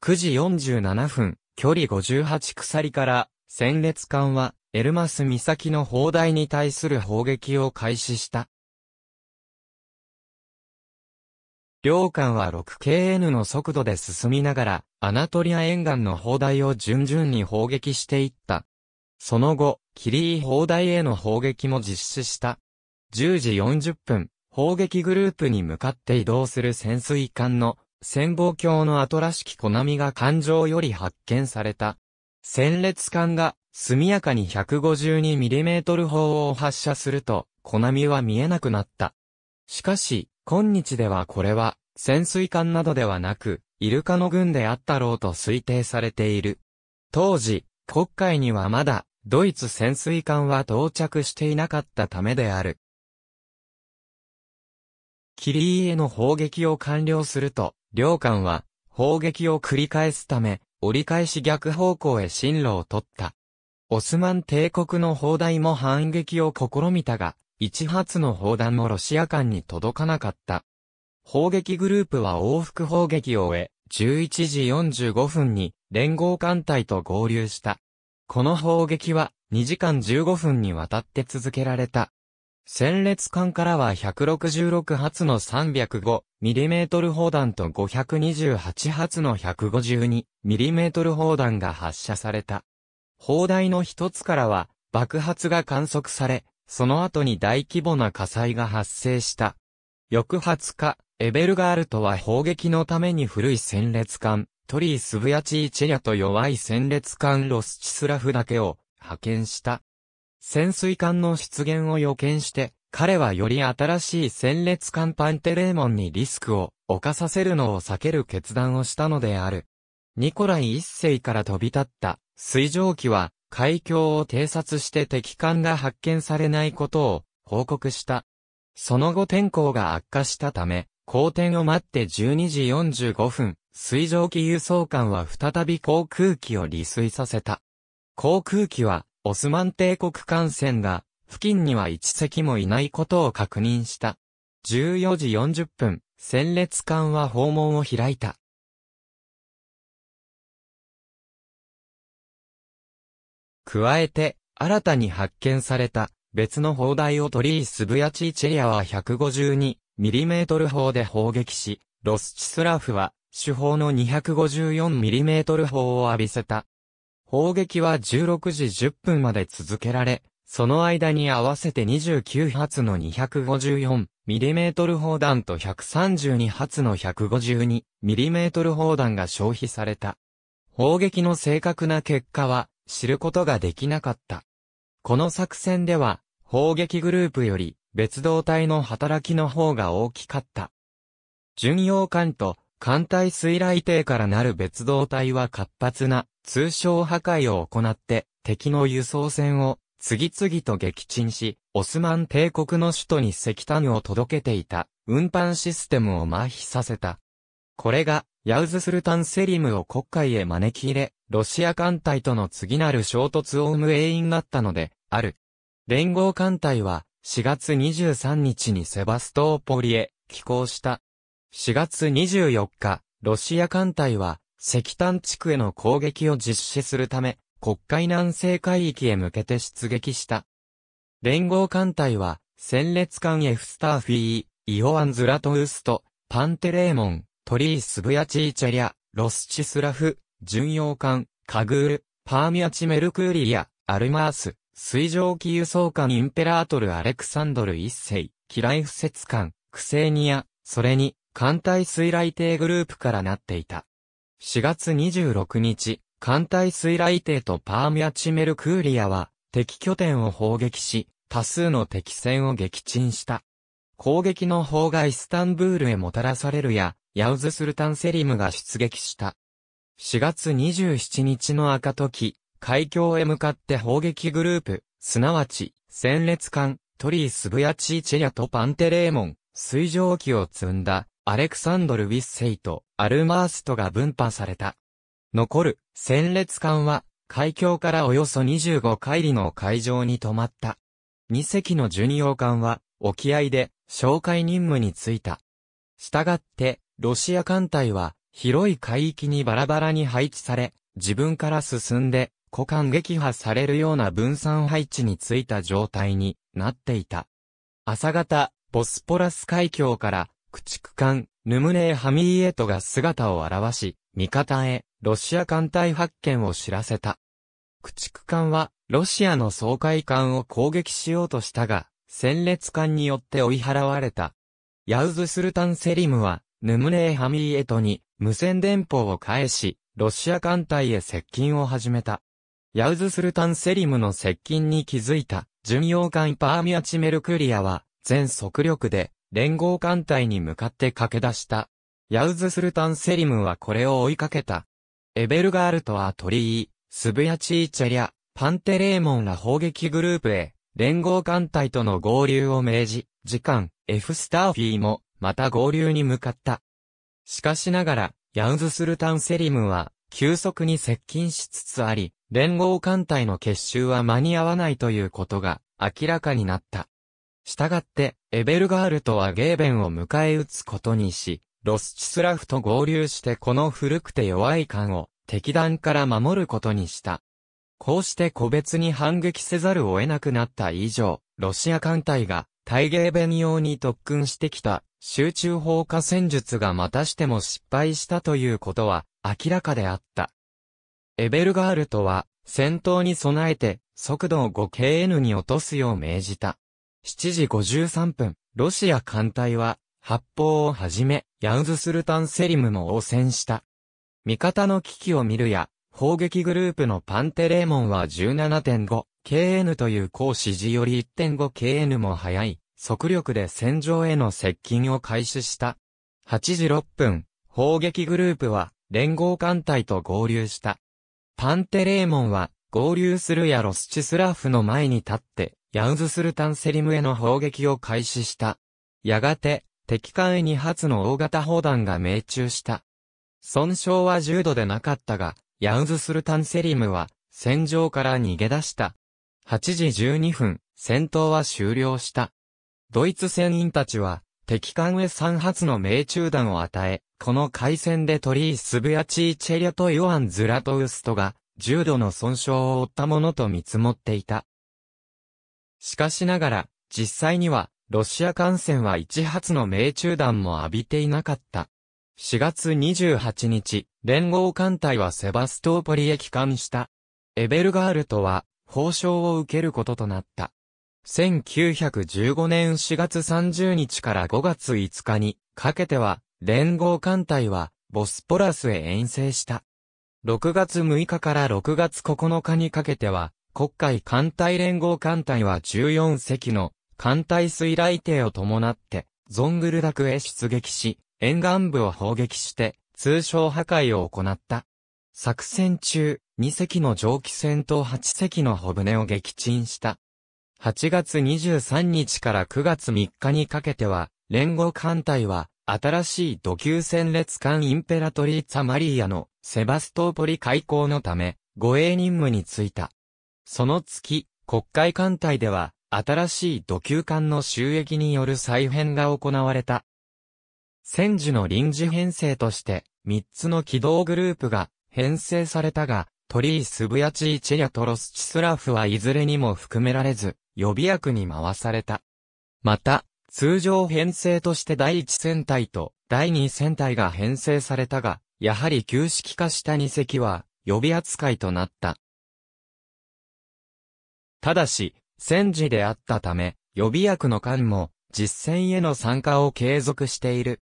9時47分、距離58鎖から戦列艦はエルマス岬の砲台に対する砲撃を開始した。両艦は 6KN の速度で進みながら、アナトリア沿岸の砲台を順々に砲撃していった。その後、キリー砲台への砲撃も実施した。10時40分、砲撃グループに向かって移動する潜水艦の潜望鏡の後らしき小波が艦上より発見された。戦列艦が速やかに 152mm 砲を発射すると、小波は見えなくなった。しかし、今日ではこれは、潜水艦などではなく、イルカの軍であったろうと推定されている。当時、国会にはまだ、ドイツ潜水艦は到着していなかったためである。キリーへの砲撃を完了すると、両艦は砲撃を繰り返すため、折り返し逆方向へ進路を取った。オスマン帝国の砲台も反撃を試みたが、一発の砲弾もロシア艦に届かなかった。砲撃グループは往復砲撃を終え、11時45分に連合艦隊と合流した。この砲撃は2時間15分にわたって続けられた。戦列艦からは166発の 305mm 砲弾と528発の 152mm 砲弾が発射された。砲台の一つからは爆発が観測され、その後に大規模な火災が発生した。翌20日、エベルガールトは砲撃のために古い戦列艦、トリー・スブヤチー・チェリャと弱い戦列艦ロスチスラフだけを派遣した。潜水艦の出現を予見して、彼はより新しい戦列艦パンテレーモンにリスクを犯させるのを避ける決断をしたのである。ニコライ一世から飛び立った水蒸気は海峡を偵察して敵艦が発見されないことを報告した。その後天候が悪化したため、好天を待って12時45分、水蒸気輸送艦は再び航空機を離水させた。航空機は、オスマン帝国艦船が、付近には一隻もいないことを確認した。14時40分、戦列艦は訪問を開いた。加えて、新たに発見された、別の砲台を取りブヤチーチェリアは 152mm 砲で砲撃し、ロスチスラフは主砲の 254mm 砲を浴びせた。砲撃は16時10分まで続けられ、その間に合わせて29発の 254mm 砲弾と132発の 152mm 砲弾が消費された。砲撃の正確な結果は知ることができなかった。この作戦では砲撃グループより別動隊の働きの方が大きかった。巡洋艦と艦隊水雷艇からなる別動隊は活発な通商破壊を行って敵の輸送船を次々と撃沈し、オスマン帝国の首都に石炭を届けていた運搬システムを麻痺させた。これがヤウズスルタンセリムを国会へ招き入れ、ロシア艦隊との次なる衝突を生む栄因だったので、ある。連合艦隊は4月23日にセバストーポリへ寄港した。4月24日、ロシア艦隊は、石炭地区への攻撃を実施するため、国会南西海域へ向けて出撃した。連合艦隊は、戦列艦 F スターフィー、イオアン・ズラトウスト、パンテレーモン、トリー・スブヤチーチェリア、ロスチスラフ、巡洋艦、カグール、パーミアチ・メルクーリア、アルマース、水上機輸送艦インペラートル・アレクサンドル一世、キイフ・セツ艦、クセーニア、それに、艦隊水雷艇グループからなっていた。4月26日、艦隊水雷艇とパーミャチメルクーリアは、敵拠点を砲撃し、多数の敵船を撃沈した。攻撃の砲がイスタンブールへもたらされるや、ヤウズスルタンセリムが出撃した。4月27日の赤時、海峡へ向かって砲撃グループ、すなわち、戦列艦、トリースブヤチーチェリャとパンテレーモン、水蒸気を積んだ、アレクサンドル・ウィッセイとアルマーストが分派された。残る戦列艦は海峡からおよそ25海里の海上に止まった。2隻の巡洋艦は沖合で哨戒任務に就いた。したがって、ロシア艦隊は広い海域にバラバラに配置され、自分から進んで、股間撃破されるような分散配置についた状態になっていた。朝方、ボスポラス海峡から駆逐艦、ヌムネーハミーエトが姿を現し、味方へ、ロシア艦隊発見を知らせた。駆逐艦は、ロシアの総海艦を攻撃しようとしたが、戦列艦によって追い払われた。ヤウズスルタンセリムは、ヌムネーハミーエトに、無線電報を返し、ロシア艦隊へ接近を始めた。ヤウズスルタンセリムの接近に気づいた、巡洋艦パーミアチメルクリアは、全速力で、連合艦隊に向かって駆け出した。ヤウズスルタン・セリムはこれを追いかけた。エベルガールとは鳥居、スブヤチーチェリャ、パンテレーモンら砲撃グループへ、連合艦隊との合流を命じ、時間、F スターフィーも、また合流に向かった。しかしながら、ヤウズスルタン・セリムは、急速に接近しつつあり、連合艦隊の結集は間に合わないということが、明らかになった。したがって、エベルガールとはゲーベンを迎え撃つことにし、ロスチスラフと合流してこの古くて弱い艦を敵団から守ることにした。こうして個別に反撃せざるを得なくなった以上、ロシア艦隊が大ゲーベン用に特訓してきた集中砲火戦術がまたしても失敗したということは明らかであった。エベルガールとは戦闘に備えて速度を 5KN に落とすよう命じた。7時53分、ロシア艦隊は、発砲をはじめ、ヤウズスルタンセリムも応戦した。味方の危機を見るや、砲撃グループのパンテレーモンは 17.5KN という高指示より 1.5KN も速い、速力で戦場への接近を開始した。8時6分、砲撃グループは連合艦隊と合流した。パンテレーモンは合流するやロスチスラフの前に立って、ヤウズスルタンセリムへの砲撃を開始した。やがて、敵艦へ2発の大型砲弾が命中した。損傷は重度でなかったが、ヤウズスルタンセリムは、戦場から逃げ出した。8時12分、戦闘は終了した。ドイツ船員たちは、敵艦へ3発の命中弾を与え、この海戦でトリー・スブヤチー・チェリャとヨアン・ズラトウストが、重度の損傷を負ったものと見積もっていた。しかしながら、実際には、ロシア艦船は一発の命中弾も浴びていなかった。4月28日、連合艦隊はセバストーポリへ帰還した。エベルガールとは、報奨を受けることとなった。1915年4月30日から5月5日にかけては、連合艦隊は、ボスポラスへ遠征した。6月6日から6月9日にかけては、国会艦隊連合艦隊は14隻の艦隊水雷艇を伴って、ゾングルダクへ出撃し、沿岸部を砲撃して、通称破壊を行った。作戦中、2隻の蒸気船と8隻の小船を撃沈した。8月23日から9月3日にかけては、連合艦隊は、新しい土級戦列艦インペラトリーツァマリーアのセバストーポリ開港のため、護衛任務に就いた。その月、国会艦隊では、新しい土球艦の収益による再編が行われた。戦時の臨時編成として、3つの機動グループが編成されたが、トリー・スブヤチーチェやトロスチスラフはいずれにも含められず、予備役に回された。また、通常編成として第1戦隊と第2戦隊が編成されたが、やはり旧式化した2隻は予備扱いとなった。ただし、戦時であったため、予備役の間も、実戦への参加を継続している。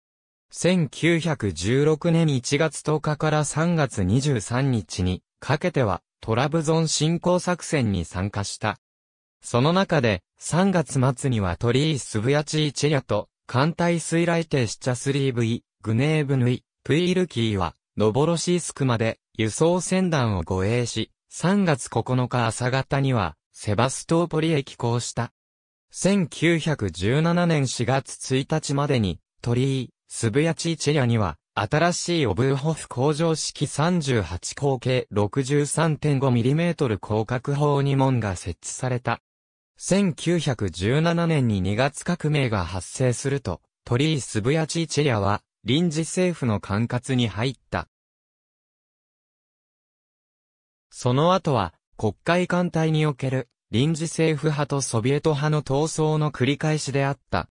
1916年1月10日から3月23日にかけてはトラブゾン侵攻作戦に参加した。その中で3月末にはトリー・スブヤチー・チェリャと艦隊水雷艇シチャスリーブイ、グネーブヌイ、プイルキーはノボロシースクまで輸送船団を護衛し、3月9日朝方にはセバストーポリへ寄港した。1917年4月1日までに、鳥居、スブヤチーチェリアには、新しいオブーホフ工場式38口径 63.5mm 広角砲2門が設置された。1917年に2月革命が発生すると、鳥居スブヤチーチェリアは、臨時政府の管轄に入った。その後は、国会艦隊における臨時政府派とソビエト派の闘争の繰り返しであった。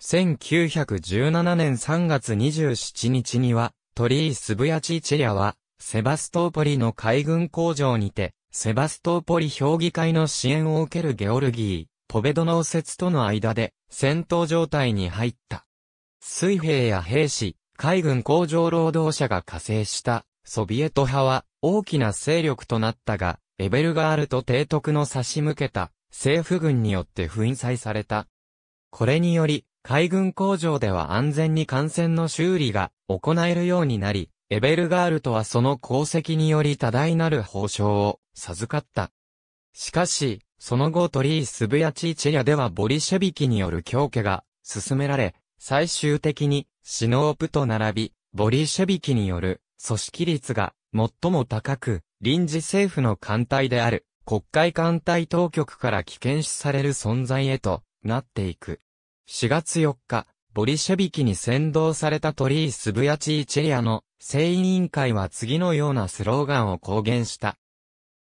1917年3月27日には、鳥居スブヤチチリアは、セバストーポリの海軍工場にて、セバストーポリ評議会の支援を受けるゲオルギー、ポベドノー説との間で、戦闘状態に入った。水兵や兵士、海軍工場労働者が加勢した、ソビエト派は、大きな勢力となったが、エベルガールと提督の差し向けた政府軍によって粉砕された。これにより、海軍工場では安全に艦船の修理が行えるようになり、エベルガールとはその功績により多大なる報奨を授かった。しかし、その後トリースブヤチーチェリではボリシェビキによる強化が進められ、最終的にシノープと並び、ボリシェビキによる組織率が最も高く、臨時政府の艦隊である国会艦隊当局から危険視される存在へとなっていく。4月4日、ボリシェビキに先導された鳥居スブヤチーチェリアの聖委員会は次のようなスローガンを公言した。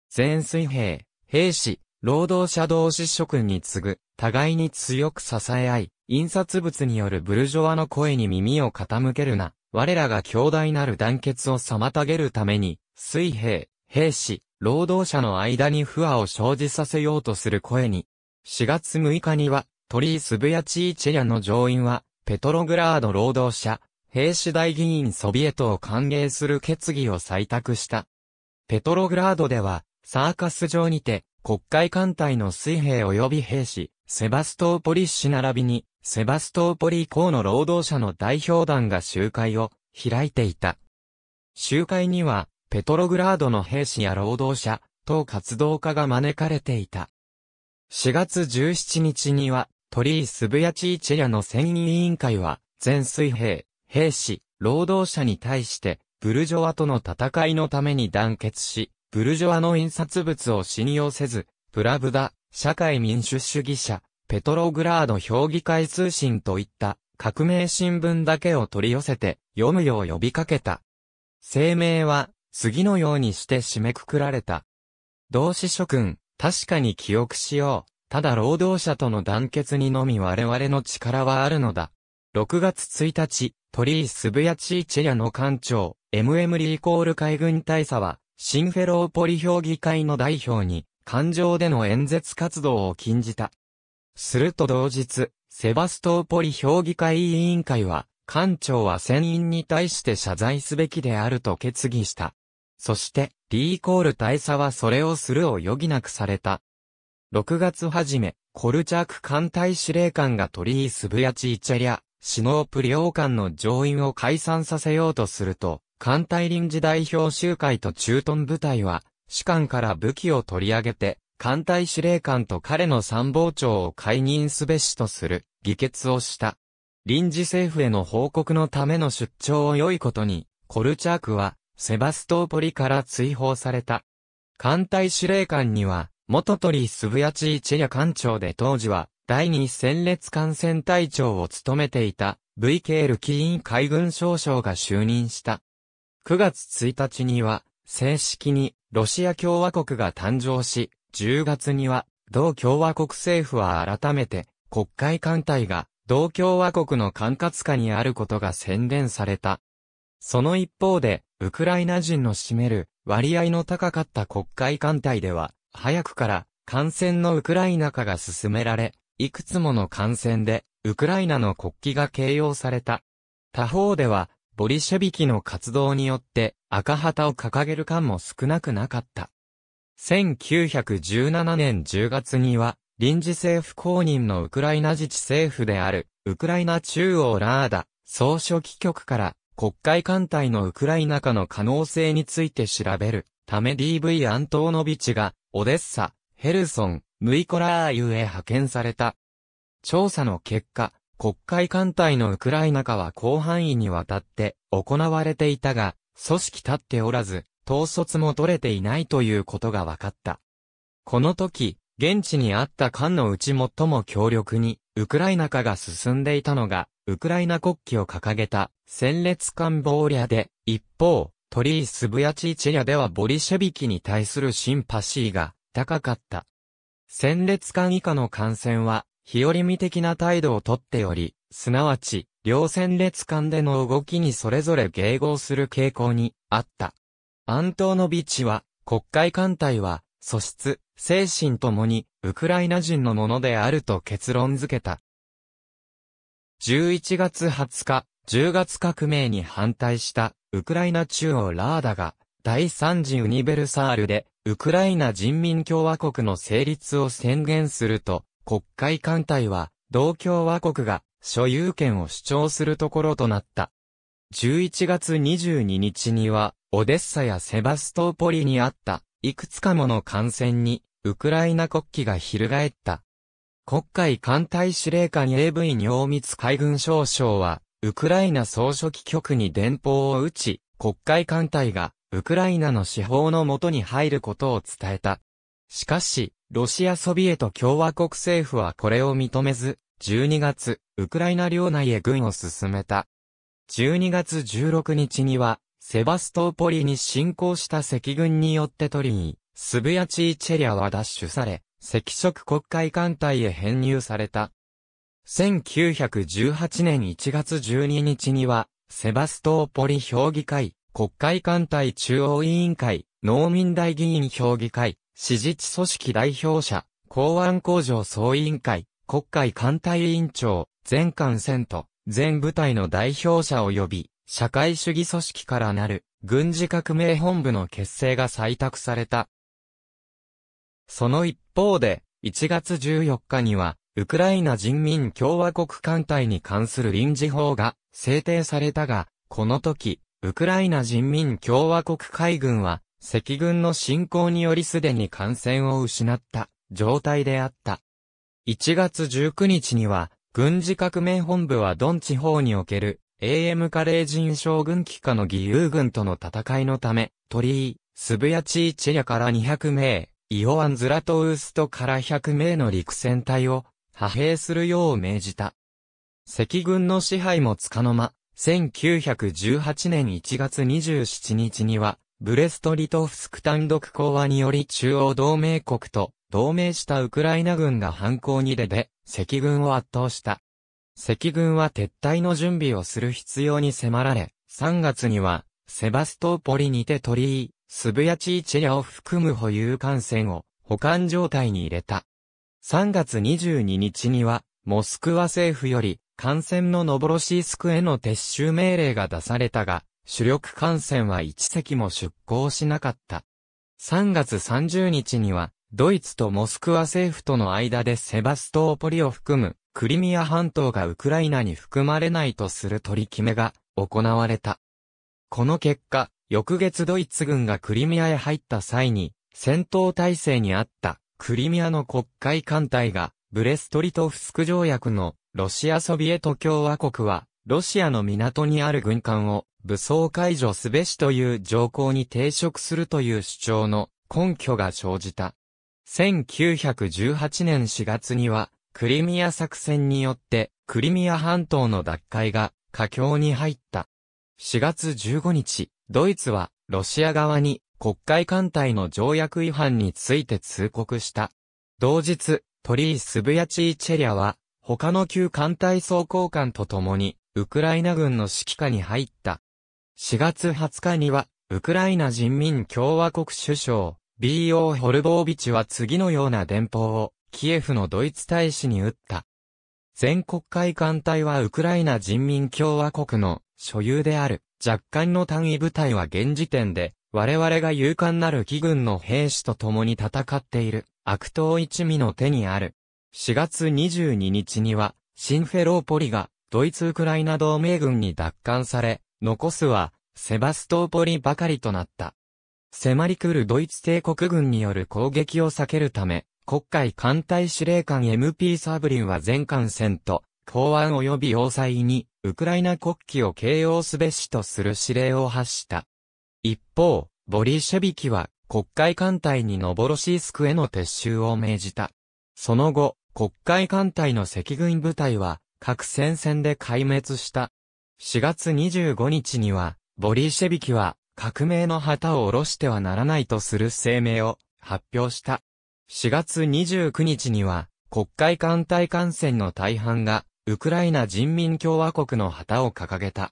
全水兵、兵士、労働者同士諸君に次ぐ、互いに強く支え合い、印刷物によるブルジョワの声に耳を傾けるな。我らが強大なる団結を妨げるために、水兵、兵士、労働者の間に不和を生じさせようとする声に、4月6日には、トリー・スブヤチーチェリャの上院は、ペトログラード労働者、兵士大議員ソビエトを歓迎する決議を採択した。ペトログラードでは、サーカス場にて、国会艦隊の水兵及び兵士、セバストーポリ市並びに、セバストーポリ以降の労働者の代表団が集会を開いていた。集会には、ペトログラードの兵士や労働者、等活動家が招かれていた。4月17日には、鳥居スブヤチーチェリャの戦委員会は、全水兵、兵士、労働者に対して、ブルジョワとの戦いのために団結し、ブルジョワの印刷物を信用せず、プラブダ、社会民主主義者、ペトログラード評議会通信といった革命新聞だけを取り寄せて読むよう呼びかけた。声明は次のようにして締めくくられた。同志諸君、確かに記憶しよう。ただ労働者との団結にのみ我々の力はあるのだ。6月1日、鳥居スブヤチーチェヤの艦長、MM リーコール海軍大佐は、シンフェローポリ評議会の代表に、艦上での演説活動を禁じた。すると同日、セバストーポリ評議会委員会は、艦長は船員に対して謝罪すべきであると決議した。そして、リー・コール大佐はそれをするを余儀なくされた。6月初め、コルチャーク艦隊司令官がリースブヤチイチャリア、シノープ領官の上院を解散させようとすると、艦隊臨時代表集会と駐屯部隊は、士官から武器を取り上げて、艦隊司令官と彼の参謀長を解任すべしとする、議決をした。臨時政府への報告のための出張を良いことに、コルチャークは、セバストーポリから追放された。艦隊司令官には、元鳥チーチェヤ艦長で当時は、第二戦列艦船隊長を務めていた、VK l キーン海軍少将が就任した。9月1日には、正式にロシア共和国が誕生し、10月には、同共和国政府は改めて、国会艦隊が、同共和国の管轄下にあることが宣伝された。その一方で、ウクライナ人の占める割合の高かった国会艦隊では、早くから感染のウクライナ化が進められ、いくつもの感染でウクライナの国旗が掲揚された。他方では、ボリシェビキの活動によって赤旗を掲げる艦も少なくなかった。1917年10月には、臨時政府公認のウクライナ自治政府である、ウクライナ中央ラーダ、総書記局から、国会艦隊のウクライナ化の可能性について調べるため DV アントーノビチが、オデッサ、ヘルソン、ムイコラーユへ派遣された。調査の結果、国会艦隊のウクライナ化は広範囲にわたって行われていたが、組織立っておらず、統率も取れていないということが分かった。この時、現地にあった艦のうち最も強力に、ウクライナ化が進んでいたのが、ウクライナ国旗を掲げた、戦列艦ボーリャで、一方、トリースブヤチーチェリャではボリシェビキに対するシンパシーが高かった。戦列艦以下の艦船は、日和見的な態度をとっており、すなわち、両戦列艦での動きにそれぞれ迎合する傾向にあった。アントーノビチは、国会艦隊は、素質、精神ともに、ウクライナ人のものであると結論付けた。11月20日、10月革命に反対した、ウクライナ中央ラーダが、第3次ユニベルサールで、ウクライナ人民共和国の成立を宣言すると、国会艦隊は、同共和国が、所有権を主張するところとなった。11月22日には、オデッサやセバストーポリにあったいくつかもの艦船に、ウクライナ国旗が翻った。国会艦隊司令官 AV 尿密海軍少将は、ウクライナ総書記局に電報を打ち、国会艦隊が、ウクライナの司法のもとに入ることを伝えた。しかし、ロシアソビエト共和国政府はこれを認めず、12月、ウクライナ領内へ軍を進めた。12月16日には、セバストーポリに侵攻した赤軍によって取りに、スブヤチーチェリアは奪取され、赤色国会艦隊へ編入された。1918年1月12日には、セバストーポリ評議会、国会艦隊中央委員会、農民大議員評議会、支持地組織代表者、公安工場総委員会、国会艦隊委員長、全艦船と、全部隊の代表者及び、社会主義組織からなる軍事革命本部の結成が採択された。その一方で、1月14日には、ウクライナ人民共和国艦隊に関する臨時法が制定されたが、この時、ウクライナ人民共和国海軍は、赤軍の侵攻によりすでに艦船を失った状態であった。1月19日には、軍事革命本部はドン地方における AM カレー人将軍旗下の義勇軍との戦いのため、鳥居、スブヤチーチェヤから200名、イオアンズラトウーストから100名の陸戦隊を派兵するよう命じた。赤軍の支配もつかの間、1918年1月27日には、ブレストリトフスク単独講和により中央同盟国と同盟したウクライナ軍が反抗に出て、赤軍を圧倒した。赤軍は撤退の準備をする必要に迫られ、3月には、セバストーポリにて鳥居、スブヤチーチェリアを含む保有艦船を保管状態に入れた。3月22日には、モスクワ政府より、艦船のノボロシースクへの撤収命令が出されたが、主力艦船は1隻も出港しなかった。3月30日には、ドイツとモスクワ政府との間でセバストーポリを含むクリミア半島がウクライナに含まれないとする取り決めが行われた。この結果、翌月ドイツ軍がクリミアへ入った際に、戦闘態勢にあったクリミアの国会艦隊が、ブレストリトフスク条約のロシアソビエト共和国は、ロシアの港にある軍艦を武装解除すべしという条項に抵触するという主張の根拠が生じた。1918年4月には、クリミア作戦によって、クリミア半島の奪回が、佳境に入った。4月15日、ドイツは、ロシア側に、国会艦隊の条約違反について通告した。同日、トリー・スブヤチー・チェリャは、他の旧艦隊総交換とともに、ウクライナ軍の指揮下に入った。4月20日には、ウクライナ人民共和国首相、B.O. ホルボービチは次のような電報をキエフのドイツ大使に撃った。全国会艦隊はウクライナ人民共和国の所有である。若干の単位部隊は現時点で、我々が勇敢なる機軍の兵士と共に戦っている悪党一味の手にある。4月22日には、シンフェローポリがドイツ・ウクライナ同盟軍に奪還され、残すはセバストーポリばかりとなった。迫り来るドイツ帝国軍による攻撃を避けるため、国会艦隊司令官 MP サーブリンは全艦船と、港湾及び要塞に、ウクライナ国旗を形容すべしとする指令を発した。一方、ボリシェビキは、国会艦隊にノボロシースクへの撤収を命じた。その後、国会艦隊の赤軍部隊は、各戦線で壊滅した。4月25日には、ボリシェビキは、革命の旗を下ろしてはならないとする声明を発表した。4月29日には、国会艦隊艦船の大半が、ウクライナ人民共和国の旗を掲げた。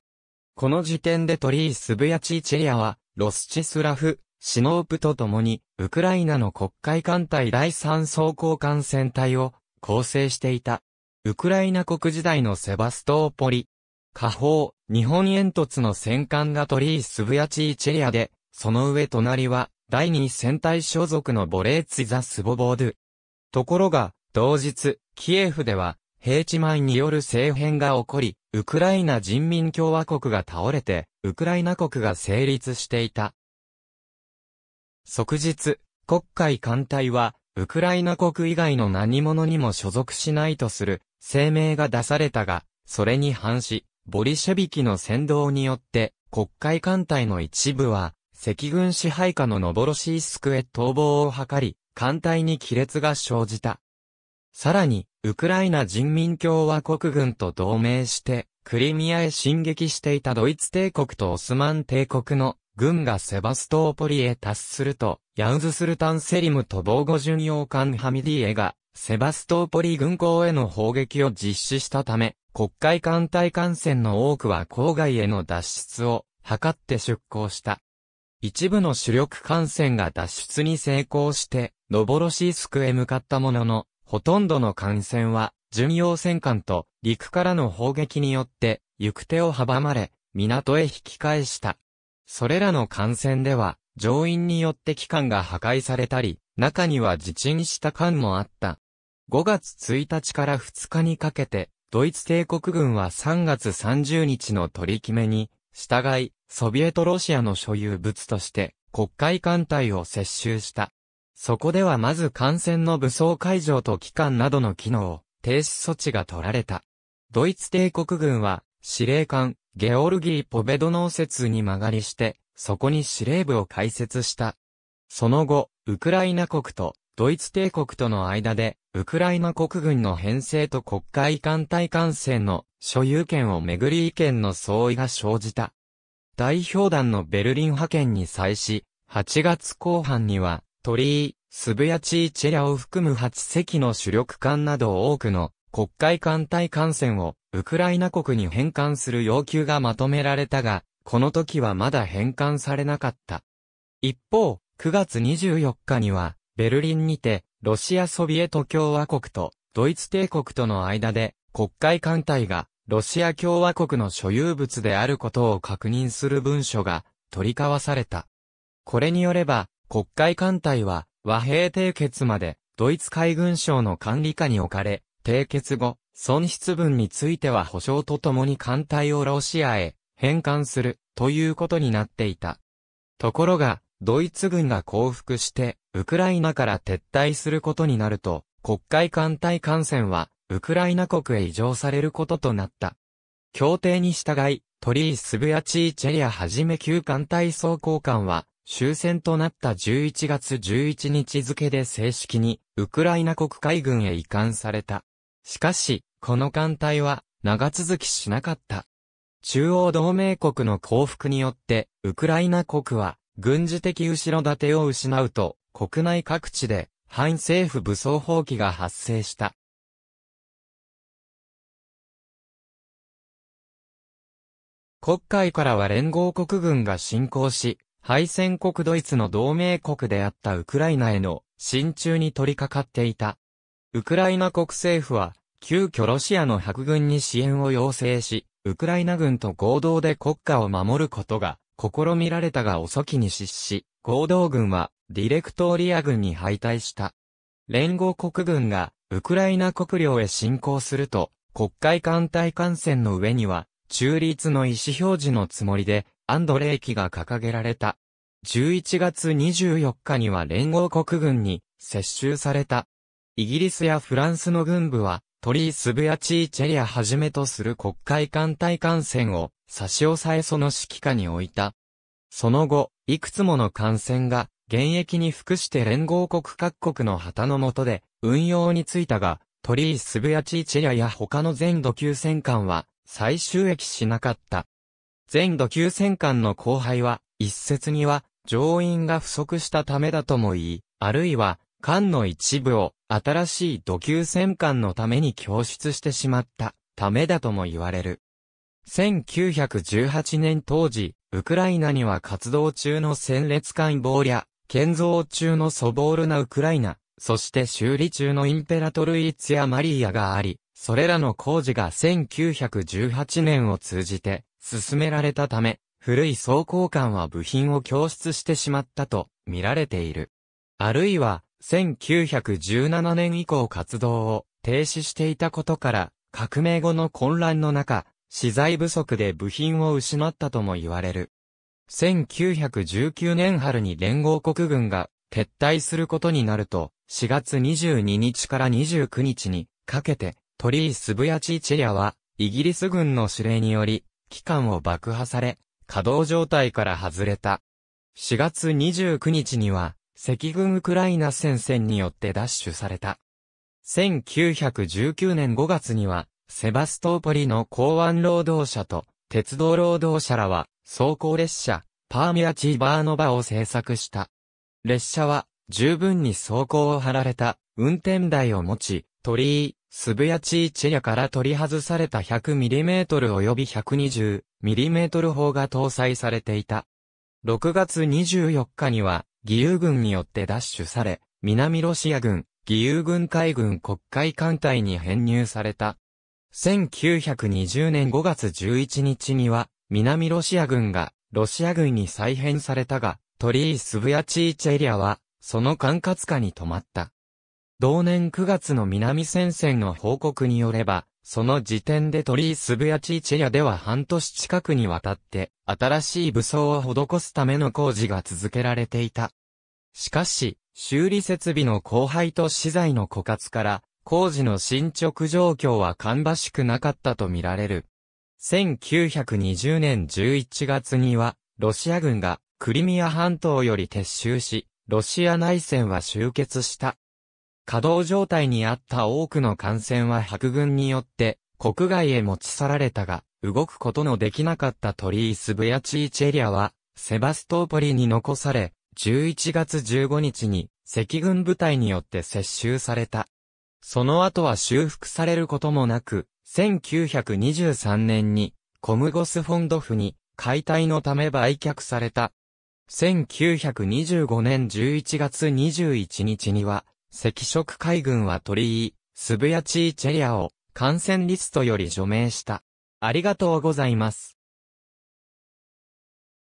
この時点でトリー・スブヤチーチェリアは、ロスチスラフ、シノープと共に、ウクライナの国会艦隊第3装甲艦船隊を構成していた。ウクライナ国時代のセバストーポリ。下方、日本煙突の戦艦がトリー・スブヤチーチェリアで、その上隣は、第2戦隊所属のボレーツィザ・スボボードゥ。ところが、同日、キエフでは、平地前による政変が起こり、ウクライナ人民共和国が倒れて、ウクライナ国が成立していた。即日、国会艦隊は、ウクライナ国以外の何者にも所属しないとする声明が出されたが、それに反し、ボリシェビキの扇動によって、国会艦隊の一部は、赤軍支配下のノボロシースクへ逃亡を図り、艦隊に亀裂が生じた。さらに、ウクライナ人民共和国軍と同盟して、クリミアへ進撃していたドイツ帝国とオスマン帝国の軍がセバストーポリへ達すると、ヤウズスルタンセリムと防護巡洋艦ハミディエが、セバストーポリ軍港への砲撃を実施したため、国会艦隊艦船の多くは郊外への脱出を図って出港した。一部の主力艦船が脱出に成功して、ノボロシースクへ向かったものの、ほとんどの艦船は、巡洋戦艦と陸からの砲撃によって、行く手を阻まれ、港へ引き返した。それらの艦船では、乗員によって機関が破壊されたり、中には自沈した艦もあった。5月1日から2日にかけて、ドイツ帝国軍は3月30日の取り決めに、従い、ソビエトロシアの所有物として国会艦隊を接収した。そこではまず艦船の武装解除と機関などの機能を停止措置が取られた。ドイツ帝国軍は司令官ゲオルギー・ポベドノー説に曲がりして、そこに司令部を開設した。その後、ウクライナ国とドイツ帝国との間で、ウクライナ国軍の編成と国会艦隊艦船の所有権をめぐり意見の相違が生じた。代表団のベルリン派遣に際し、8月後半には、鳥居、渋谷地ーチェラを含む8隻の主力艦など多くの国会艦隊艦船をウクライナ国に返還する要求がまとめられたが、この時はまだ返還されなかった。一方、9月24日には、ベルリンにて、ロシアソビエト共和国とドイツ帝国との間で国会艦隊がロシア共和国の所有物であることを確認する文書が取り交わされた。これによれば、国会艦隊は和平締結までドイツ海軍省の管理下に置かれ、締結後、損失分については保証とともに艦隊をロシアへ返還するということになっていた。ところが、ドイツ軍が降伏して、ウクライナから撤退することになると、国会艦隊艦船はウクライナ国へ移譲されることとなった。協定に従い、鳥居スブヤチーチェリアはじめ旧艦隊総交換は、終戦となった11月11日付で正式に、ウクライナ国海軍へ移管された。しかし、この艦隊は、長続きしなかった。中央同盟国の降伏によって、ウクライナ国は、軍事的後ろ盾を失うと、国内各地で、反政府武装蜂起が発生した。国会からは連合国軍が侵攻し、敗戦国ドイツの同盟国であったウクライナへの進駐に取り掛かっていた。ウクライナ国政府は、急遽ロシアの白軍に支援を要請し、ウクライナ軍と合同で国家を守ることが試みられたが遅きに失し、合同軍はディレクトーリア軍に敗退した。連合国軍がウクライナ国領へ侵攻すると、国会艦隊艦船の上には中立の意思表示のつもりで、アンドレーキが掲げられた。11月24日には連合国軍に接収された。イギリスやフランスの軍部は、トリースブヤチーチェリアはじめとする国会艦隊艦船を差し押さえその指揮下に置いた。その後、いくつもの艦船が現役に服して連合国各国の旗の下で運用についたが、トリースブヤチーチェリアや他の全土級戦艦は再収益しなかった。全土級戦艦の後輩は、一説には、乗員が不足したためだとも言い、あるいは、艦の一部を、新しい土級戦艦のために供出してしまった、ためだとも言われる。1918年当時、ウクライナには活動中の戦列艦ボーリャ、建造中のソボールなウクライナ、そして修理中のインペラトルイツやマリーヤがあり、それらの工事が1918年を通じて進められたため、古い装甲艦は部品を供出してしまったと見られている。あるいは、1917年以降活動を停止していたことから、革命後の混乱の中、資材不足で部品を失ったとも言われる。1919年春に連合国軍が撤退することになると、4月22日から29日にかけてトリースブヤチチェリャは、イギリス軍の指令により、機関を爆破され、稼働状態から外れた。4月29日には、赤軍ウクライナ戦線によって奪取された。1919年5月には、セバストーポリの港湾労働者と、鉄道労働者らは、走行列車、パーミアチーバーノバを制作した。列車は、十分に走行を張られた、運転台を持ち、鳥居、スブヤチーチェアから取り外された 100mm 及び 120mm 砲が搭載されていた。6月24日には、義勇軍によって奪取され、南ロシア軍、義勇軍海軍国会艦隊に編入された。1920年5月11日には、南ロシア軍が、ロシア軍に再編されたが、鳥居スブヤチーチェリアは、その管轄下に止まった。同年9月の南戦線の報告によれば、その時点で鳥居渋谷地チチェリアでは半年近くにわたって、新しい武装を施すための工事が続けられていた。しかし、修理設備の荒廃と資材の枯渇から、工事の進捗状況は芳しくなかったとみられる。1920年11月には、ロシア軍がクリミア半島より撤収し、ロシア内戦は終結した。稼働状態にあった多くの艦船は白軍によって国外へ持ち去られたが、動くことのできなかったトリース・ブヤチーチェリアは、セバストーポリに残され、11月15日に赤軍部隊によって接収された。その後は修復されることもなく、1923年にコムゴスフォンドフに解体のため売却された。1925年11月21日には、赤色海軍は鳥居、スブヤチーチェリアを感染リストより除名した。ありがとうございます。